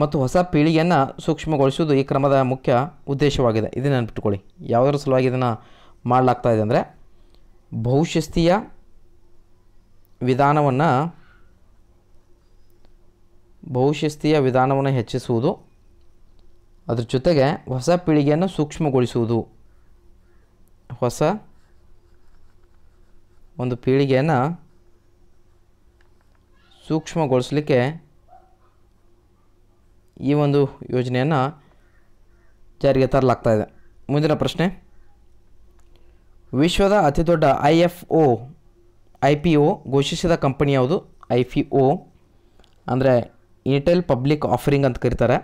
ಮತ್ತು ಹೊಸ ಪೀಳಿಗೆಯನ್ನು ಸೂಕ್ಷ್ಮಗೊಳಿಸುವುದು ಈ ಕ್ರಮದ ಮುಖ್ಯ ಉದ್ದೇಶವಾಗಿದೆ ಇದನ್ನು ನೆನ್ಪಿಟ್ಕೊಳ್ಳಿ ಯಾವುದರ ಸಲುವಾಗಿ ಇದನ್ನು ಮಾಡಲಾಗ್ತಾ ಇದೆ ಅಂದರೆ ಬಹುಶಿಸ್ತಿಯ ವಿಧಾನವನ್ನು ಬಹುಶಿಸ್ತಿಯ ವಿಧಾನವನ್ನು ಹೆಚ್ಚಿಸುವುದು ಅದರ ಜೊತೆಗೆ ಹೊಸ ಪೀಳಿಗೆಯನ್ನು ಸೂಕ್ಷ್ಮಗೊಳಿಸುವುದು ಹೊಸ ಒಂದು ಪೀಳಿಗೆಯನ್ನು ಸೂಕ್ಷ್ಮಗೊಳಿಸಲಿಕ್ಕೆ ಈ ಒಂದು ಯೋಜನೆಯನ್ನು ಜಾರಿಗೆ ತರಲಾಗ್ತಾ ಇದೆ ಮುಂದಿನ ಪ್ರಶ್ನೆ ವಿಶ್ವದ ಅತಿದೊಡ್ಡ I F O I P O ಘೋಷಿಸಿದ ಕಂಪನಿ ಯಾವುದು ಐ ಪಿ ಒ ಅಂದರೆ ಏರ್ಟೆಲ್ ಪಬ್ಲಿಕ್ ಆಫರಿಂಗ್ ಅಂತ ಕರೀತಾರೆ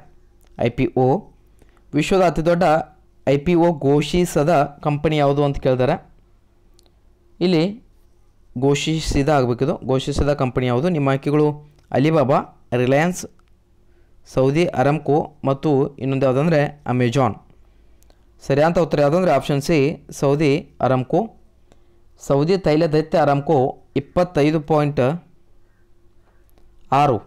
ಐ ಪಿ ಒ ವಿಶ್ವದ ಅತಿದೊಡ್ಡ ಐ ಪಿ ಒ ಘೋಷಿಸದ ಕಂಪನಿ ಯಾವುದು ಅಂತ ಕೇಳಿದಾರೆ ಇಲ್ಲಿ ಘೋಷಿಸಿದ ಇದು ಘೋಷಿಸಿದ ಕಂಪನಿ ಯಾವುದು ನಿಮ್ಮ ಆಯ್ಕೆಗಳು ಅಲಿಬಾಬಾ ರಿಲಯನ್ಸ್ ಸೌದಿ ಅರಮ್ಕೋ ಮತ್ತು ಇನ್ನೊಂದು ಯಾವುದಂದರೆ ಅಮೆಜಾನ್ ಸರಿಯಾದ ಉತ್ತರ ಯಾವುದಂದರೆ option C Saudi Aramco Saudi ತೈಲ ದೈತ್ಯ ಅರಾಮ್ಕೋ ಇಪ್ಪತ್ತೈದು ಪಾಯಿಂಟ್ ಆರು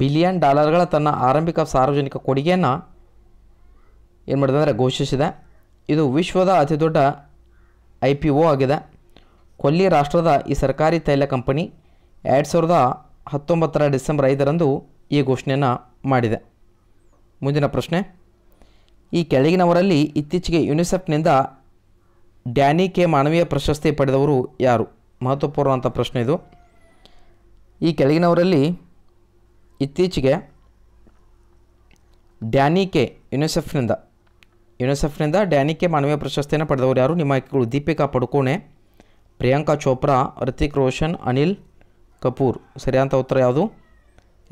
ಬಿಲಿಯನ್ ಡಾಲರ್ಗಳ ತನ್ನ ಆರಂಭಿಕ ಸಾರ್ವಜನಿಕ ಕೊಡುಗೆಯನ್ನು ಏನು ಮಾಡಿದೆ ಅಂದರೆ ಘೋಷಿಸಿದೆ ಇದು ವಿಶ್ವದ ಅತಿದೊಡ್ಡ ದೊಡ್ಡ ಐ ಪಿ ಓ ಆಗಿದೆ ಕೊಲ್ಲಿ ರಾಷ್ಟ್ರದ ಈ ಸರ್ಕಾರಿ ತೈಲ ಕಂಪನಿ ಎರಡು ಸಾವಿರದ ಹತ್ತೊಂಬತ್ತರ ಡಿಸೆಂಬರ್ ಐದರಂದು ಈ ಘೋಷಣೆಯನ್ನು ಮಾಡಿದೆ ಮುಂದಿನ ಪ್ರಶ್ನೆ ಈ ಕೆಳಗಿನವರಲ್ಲಿ ಇತ್ತೀಚೆಗೆ ಯುನಿಸೆಫ್ನಿಂದ ಡ್ಯಾನಿ ಕೆ ಮಾನವೀಯ ಪ್ರಶಸ್ತಿ ಪಡೆದವರು ಯಾರು ಮಹತ್ವಪೂರ್ಣವಂಥ ಪ್ರಶ್ನೆ ಇದು ಈ ಕೆಳಗಿನವರಲ್ಲಿ ಇತ್ತೀಚೆಗೆ ಡ್ಯಾನಿ ಕೆ ಯುನಿಸೆಫ್ನಿಂದ ಯುನಿಸೆಫ್ನಿಂದ ಡ್ಯಾನಿ ಕೆ ಮಾನವೀಯ ಪ್ರಶಸ್ತಿಯನ್ನು ಪಡೆದವರು ಯಾರು ನಿಮ್ಮ ದೀಪಿಕಾ ಪಡುಕೋಣೆ ಪ್ರಿಯಾಂಕಾ ಚೋಪ್ರಾ ಹೃತಿಕ್ ರೋಷನ್ ಅನಿಲ್ ಕಪೂರ್ ಸರಿಯಾದಂಥ ಉತ್ತರ ಯಾವುದು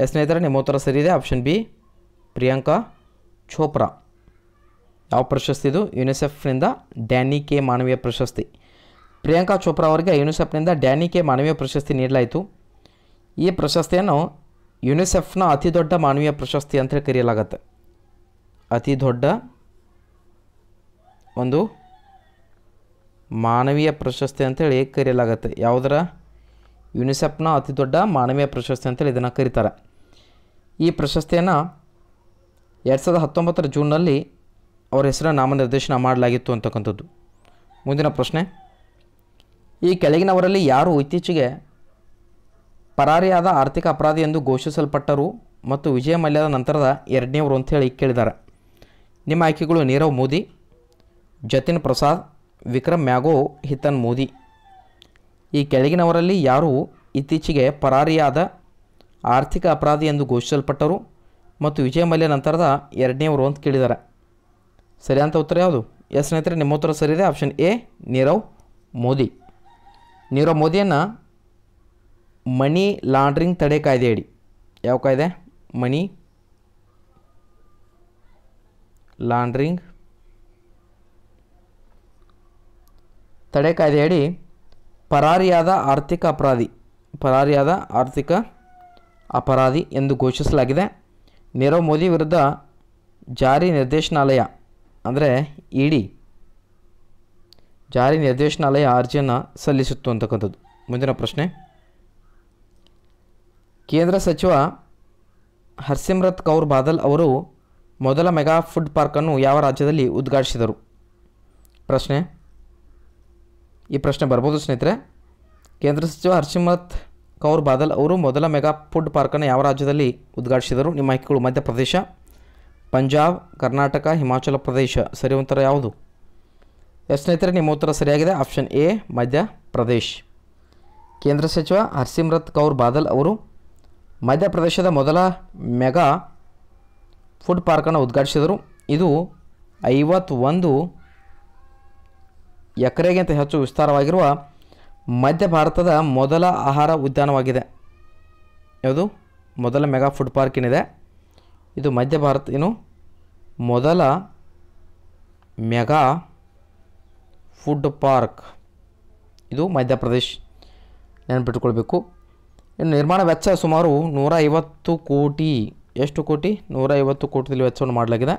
ಎಸ್ ಸ್ನೇಹಿತರೆ ನಿಮ್ಮ ಉತ್ತರ ಸರಿ ಇದೆ ಆಪ್ಷನ್ ಬಿ ಪ್ರಿಯಾಂಕಾ ಚೋಪ್ರಾ ಯಾವ ಪ್ರಶಸ್ತಿ ಇದು ಯುನಿಸೆಫ್ನಿಂದ ಡ್ಯಾನಿ ಕೆ ಮಾನವೀಯ ಪ್ರಶಸ್ತಿ ಪ್ರಿಯಾಂಕಾ ಚೋಪ್ರಾ ಅವರಿಗೆ ಯುನಿಸೆಫ್ನಿಂದ ಡ್ಯಾನಿ ಕೆ ಮಾನವೀಯ ಪ್ರಶಸ್ತಿ ನೀಡಲಾಯಿತು ಈ ಪ್ರಶಸ್ತಿಯನ್ನು ಯುನಿಸೆಫ್ನ ಅತಿ ದೊಡ್ಡ ಮಾನವೀಯ ಪ್ರಶಸ್ತಿ ಅಂತ ಕರೆಯಲಾಗತ್ತೆ ಅತಿ ದೊಡ್ಡ ಒಂದು ಮಾನವೀಯ ಪ್ರಶಸ್ತಿ ಅಂತೇಳಿ ಕರೆಯಲಾಗತ್ತೆ ಯಾವುದರ ಯುನಿಸೆಫ್ನ ಅತಿ ದೊಡ್ಡ ಮಾನವೀಯ ಪ್ರಶಸ್ತಿ ಅಂತೇಳಿ ಇದನ್ನು ಕರೀತಾರೆ ಈ ಪ್ರಶಸ್ತಿಯನ್ನು ಎರಡು ಸಾವಿರದ ಹತ್ತೊಂಬತ್ತರ ಜೂನ್ನಲ್ಲಿ ಅವರ ಹೆಸರ ನಾಮನಿರ್ದೇಶನ ಮಾಡಲಾಗಿತ್ತು ಅಂತಕ್ಕಂಥದ್ದು ಮುಂದಿನ ಪ್ರಶ್ನೆ ಈ ಕೆಳಗಿನವರಲ್ಲಿ ಯಾರು ಇತ್ತೀಚೆಗೆ ಪರಾರಿಯಾದ ಆರ್ಥಿಕ ಅಪರಾಧಿ ಎಂದು ಘೋಷಿಸಲ್ಪಟ್ಟರು ಮತ್ತು ವಿಜಯ ಮಲ್ಯದ ನಂತರದ ಎರಡನೇವರು ಅಂಥೇಳಿ ಕೇಳಿದ್ದಾರೆ ನಿಮ್ಮ ಆಯ್ಕೆಗಳು ನೀರವ್ ಮೋದಿ ಜತಿನ್ ಪ್ರಸಾದ್ ವಿಕ್ರಮ್ ಮ್ಯಾಗೋ ಹಿತನ್ ಮೋದಿ ಈ ಕೆಳಗಿನವರಲ್ಲಿ ಯಾರು ಇತ್ತೀಚೆಗೆ ಪರಾರಿಯಾದ ಆರ್ಥಿಕ ಅಪರಾಧಿ ಎಂದು ಘೋಷಿಸಲ್ಪಟ್ಟರು ಮತ್ತು ವಿಜಯ್ ಮಲ್ಯ ನಂತರದ ಎರಡನೇವರು ಅಂತ ಕೇಳಿದ್ದಾರೆ ಸರಿಯಾದಂಥ ಉತ್ತರ ಯಾವುದು ಎಸ್ ಸ್ನೇಹಿತರೆ ನಿಮ್ಮ ಉತ್ತರ ಸರಿ ಇದೆ ಆಪ್ಷನ್ ಎ ನೀರವ್ ಮೋದಿ ನೀರವ್ ಮೋದಿಯನ್ನು ಮನಿ ಲಾಂಡ್ರಿಂಗ್ ತಡೆ ಕಾಯ್ದೆಯಡಿ ಯಾವ ಕಾಯ್ದೆ ಮನಿ ಲಾಂಡ್ರಿಂಗ್ ತಡೆ ಕಾಯ್ದೆಯಡಿ ಪರಾರಿಯಾದ ಆರ್ಥಿಕ ಅಪರಾಧಿ ಪರಾರಿಯಾದ ಆರ್ಥಿಕ ಅಪರಾಧಿ ಎಂದು ಘೋಷಿಸಲಾಗಿದೆ ನೀರವ್ ಮೋದಿ ವಿರುದ್ಧ ಜಾರಿ ನಿರ್ದೇಶನಾಲಯ ಅಂದರೆ ಇಡಿ ಜಾರಿ ನಿರ್ದೇಶನಾಲಯ ಅರ್ಜಿಯನ್ನು ಸಲ್ಲಿಸಿತ್ತು ಅಂತಕ್ಕಂಥದ್ದು ಮುಂದಿನ ಪ್ರಶ್ನೆ ಕೇಂದ್ರ ಸಚಿವ ಹರ್ಸಿಮ್ರತ್ ಕೌರ್ ಬಾದಲ್ ಅವರು ಮೊದಲ ಮೆಗಾ ಫುಡ್ ಪಾರ್ಕನ್ನು ಯಾವ ರಾಜ್ಯದಲ್ಲಿ ಉದ್ಘಾಟಿಸಿದರು ಪ್ರಶ್ನೆ ಈ ಪ್ರಶ್ನೆ ಬರ್ಬೋದು ಸ್ನೇಹಿತರೆ ಕೇಂದ್ರ ಸಚಿವ ಹರ್ಸಿಮತ್ ಕೌರ್ ಬಾದಲ್ ಅವರು ಮೊದಲ ಮೆಗಾ ಫುಡ್ ಪಾರ್ಕನ್ನು ಯಾವ ರಾಜ್ಯದಲ್ಲಿ ಉದ್ಘಾಟಿಸಿದರು ನಿಮ್ಮ ಆಯ್ಕೆಗಳು ಮಧ್ಯಪ್ರದೇಶ ಪಂಜಾಬ್ ಕರ್ನಾಟಕ ಹಿಮಾಚಲ ಪ್ರದೇಶ ಸರಿ ಒಂಥರ ಯಾವುದು ಎಸ್ ಸ್ನೇಹಿತರೆ ನಿಮ್ಮ ಉತ್ತರ ಸರಿಯಾಗಿದೆ ಆಪ್ಷನ್ ಎ ಮಧ್ಯಪ್ರದೇಶ್ ಕೇಂದ್ರ ಸಚಿವ ಹರ್ಸಿಮ್ರತ್ ಕೌರ್ ಬಾದಲ್ ಅವರು ಮಧ್ಯಪ್ರದೇಶದ ಮೊದಲ ಮೆಗಾ ಫುಡ್ ಪಾರ್ಕನ್ನು ಉದ್ಘಾಟಿಸಿದರು ಇದು ಐವತ್ತೊಂದು ಎಕರೆಗಿಂತ ಹೆಚ್ಚು ವಿಸ್ತಾರವಾಗಿರುವ ಮಧ್ಯ ಭಾರತದ ಮೊದಲ ಆಹಾರ ಉದ್ಯಾನವಾಗಿದೆ ಯಾವುದು ಮೊದಲ ಮೆಗಾ ಫುಡ್ ಪಾರ್ಕ್ ಏನಿದೆ ಇದು ಮಧ್ಯ ಭಾರತ ಏನು ಮೊದಲ ಮೆಗಾ ಫುಡ್ ಪಾರ್ಕ್ ಇದು ಮಧ್ಯಪ್ರದೇಶ್ ನೆನಪಿಟ್ಕೊಳ್ಬೇಕು ಇನ್ನು ನಿರ್ಮಾಣ ವೆಚ್ಚ ಸುಮಾರು ನೂರ ಐವತ್ತು ಕೋಟಿ ಎಷ್ಟು ಕೋಟಿ ನೂರ ಐವತ್ತು ಕೋಟಿಯಲ್ಲಿ ವೆಚ್ಚವನ್ನು ಮಾಡಲಾಗಿದೆ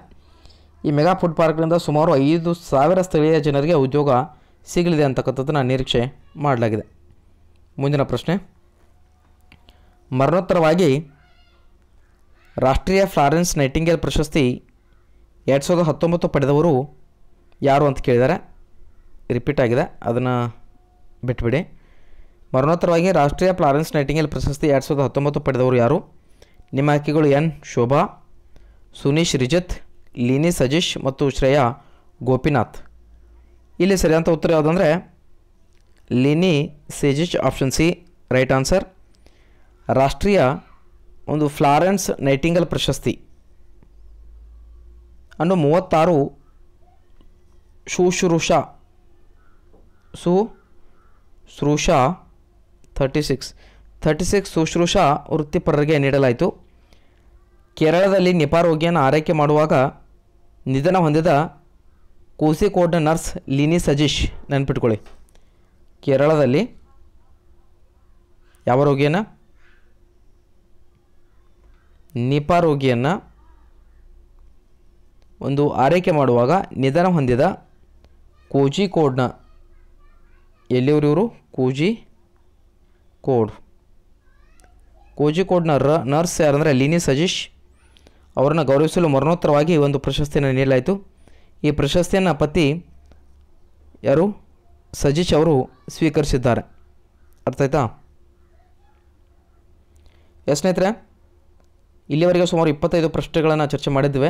ಈ ಮೆಗಾ ಫುಡ್ ಪಾರ್ಕ್ನಿಂದ ಸುಮಾರು ಐದು ಸಾವಿರ ಸ್ಥಳೀಯ ಜನರಿಗೆ ಉದ್ಯೋಗ ಸಿಗಲಿದೆ ಅಂತಕ್ಕಂಥದ್ದನ್ನು ನಿರೀಕ್ಷೆ ಮಾಡಲಾಗಿದೆ ಮುಂದಿನ ಪ್ರಶ್ನೆ ಮರಣೋತ್ತರವಾಗಿ ರಾಷ್ಟ್ರೀಯ ಫ್ಲಾರೆನ್ಸ್ ನೈಟಿಂಗೇಲ್ ಪ್ರಶಸ್ತಿ ಎರಡು ಸಾವಿರದ ಹತ್ತೊಂಬತ್ತು ಪಡೆದವರು ಯಾರು ಅಂತ ಕೇಳಿದ್ದಾರೆ ರಿಪೀಟ್ ಆಗಿದೆ ಅದನ್ನು ಬಿಟ್ಬಿಡಿ ಮರಣೋತ್ತರವಾಗಿ ರಾಷ್ಟ್ರೀಯ ಫ್ಲಾರೆನ್ಸ್ ನೈಟಿಂಗೇಲ್ ಪ್ರಶಸ್ತಿ ಎರಡು ಸಾವಿರದ ಹತ್ತೊಂಬತ್ತು ಪಡೆದವರು ಯಾರು ನಿಮ್ಮ ಆಯ್ಕೆಗಳು ಎನ್ ಶೋಭಾ ಸುನೀಶ್ ರಿಜಿತ್ ಲೀನಿ ಸಜೀಶ್ ಮತ್ತು ಶ್ರೇಯಾ ಗೋಪಿನಾಥ್ ಇಲ್ಲಿ ಸರಿಯಾದಂಥ ಉತ್ತರ ಯಾವುದಂದರೆ Lini Sajish option C right answer ರಾಷ್ಟ್ರೀಯ ಒಂದು ಫ್ಲಾರೆನ್ಸ್ ನೈಟಿಂಗಲ್ ಪ್ರಶಸ್ತಿ ಅನ್ನು ಮೂವತ್ತಾರು ಶುಶ್ರೂಷ ಸು ಶ್ರೂಷಾ ಥರ್ಟಿ ಸಿಕ್ಸ್ ಥರ್ಟಿ ಸಿಕ್ಸ್ ಶುಶ್ರೂಷ ವೃತ್ತಿಪರರಿಗೆ ನೀಡಲಾಯಿತು ಕೇರಳದಲ್ಲಿ ನಿಪಾರೋಗಿಯನ್ನು ಆರೈಕೆ ಮಾಡುವಾಗ ನಿಧನ ಹೊಂದಿದ ಕೋಸಿಕೋಡ್ನ ನರ್ಸ್ ಲಿನಿ ಸಜೀಶ್ ನೆನ್ಪಿಟ್ಕೊಳ್ಳಿ ಕೇರಳದಲ್ಲಿ ಯಾವ ರೋಗಿಯನ್ನು ನಿಪಾ ರೋಗಿಯನ್ನು ಒಂದು ಆರೈಕೆ ಮಾಡುವಾಗ ನಿಧನ ಹೊಂದಿದ ಕೋಜಿ ಕೋಡ್ನ ಇವರು ಕೂಜಿ ಕೋಡ್ ಕೋಡ್ನ ರ ನರ್ಸ್ ಯಾರಂದರೆ ಲಿನಿ ಸಜೀಶ್ ಅವರನ್ನು ಗೌರವಿಸಲು ಮರಣೋತ್ತರವಾಗಿ ಒಂದು ಪ್ರಶಸ್ತಿಯನ್ನು ನೀಡಲಾಯಿತು ಈ ಪ್ರಶಸ್ತಿಯನ್ನು ಪತಿ ಯಾರು ಸಜೀಶ್ ಅವರು ಸ್ವೀಕರಿಸಿದ್ದಾರೆ ಅರ್ಥ ಆಯ್ತಾ ಎಸ್ ಸ್ನೇಹಿತರೆ ಇಲ್ಲಿವರೆಗೆ ಸುಮಾರು ಇಪ್ಪತ್ತೈದು ಪ್ರಶ್ನೆಗಳನ್ನು ಚರ್ಚೆ ಮಾಡಿದ್ದೇವೆ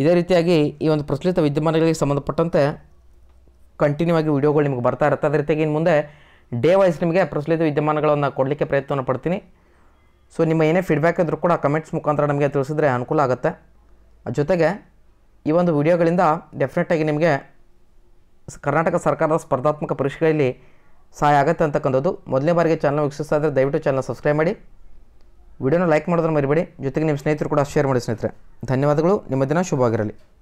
ಇದೇ ರೀತಿಯಾಗಿ ಈ ಒಂದು ಪ್ರಚಲಿತ ವಿದ್ಯಮಾನಗಳಿಗೆ ಸಂಬಂಧಪಟ್ಟಂತೆ ಕಂಟಿನ್ಯೂ ಆಗಿ ವಿಡಿಯೋಗಳು ನಿಮಗೆ ಬರ್ತಾ ಇರುತ್ತೆ ಅದೇ ರೀತಿಯಾಗಿ ಇನ್ನು ಮುಂದೆ ಡೇ ವೈಸ್ ನಿಮಗೆ ಪ್ರಚಲಿತ ವಿದ್ಯಮಾನಗಳನ್ನು ಕೊಡಲಿಕ್ಕೆ ಪ್ರಯತ್ನವನ್ನು ಪಡ್ತೀನಿ ಸೊ ನಿಮ್ಮ ಏನೇ ಫೀಡ್ಬ್ಯಾಕ್ ಇದ್ರೂ ಕೂಡ ಕಮೆಂಟ್ಸ್ ಮುಖಾಂತರ ನಮಗೆ ತಿಳಿಸಿದ್ರೆ ಅನುಕೂಲ ಆಗುತ್ತೆ ಜೊತೆಗೆ ಈ ಒಂದು ವಿಡಿಯೋಗಳಿಂದ ಡೆಫಿನೆಟಾಗಿ ನಿಮಗೆ ಕರ್ನಾಟಕ ಸರ್ಕಾರದ ಸ್ಪರ್ಧಾತ್ಮಕ ಪರೀಕ್ಷೆಗಳಲ್ಲಿ ಸಹಾಯ ಆಗುತ್ತೆ ಅಂತಕ್ಕಂಥದ್ದು ಮೊದಲನೇ ಬಾರಿಗೆ ಚಾನಲ್ ವೀಕ್ಷಿಸ್ತಾ ಇದ್ದರೆ ದಯವಿಟ್ಟು ಚಾನಲ್ ಸಬ್ಸ್ಕ್ರೈಬ್ ಮಾಡಿ ವಿಡಿಯೋನ ಲೈಕ್ ಮಾಡೋದ್ರ ಮರಿಬೇಡಿ ಜೊತೆಗೆ ನಿಮ್ಮ ಸ್ನೇಹಿತರು ಕೂಡ ಶೇರ್ ಮಾಡಿ ಸ್ನೇಹಿತರೆ ಧನ್ಯವಾದಗಳು ನಿಮ್ಮ ದಿನ ಶುಭವಾಗಿರಲಿ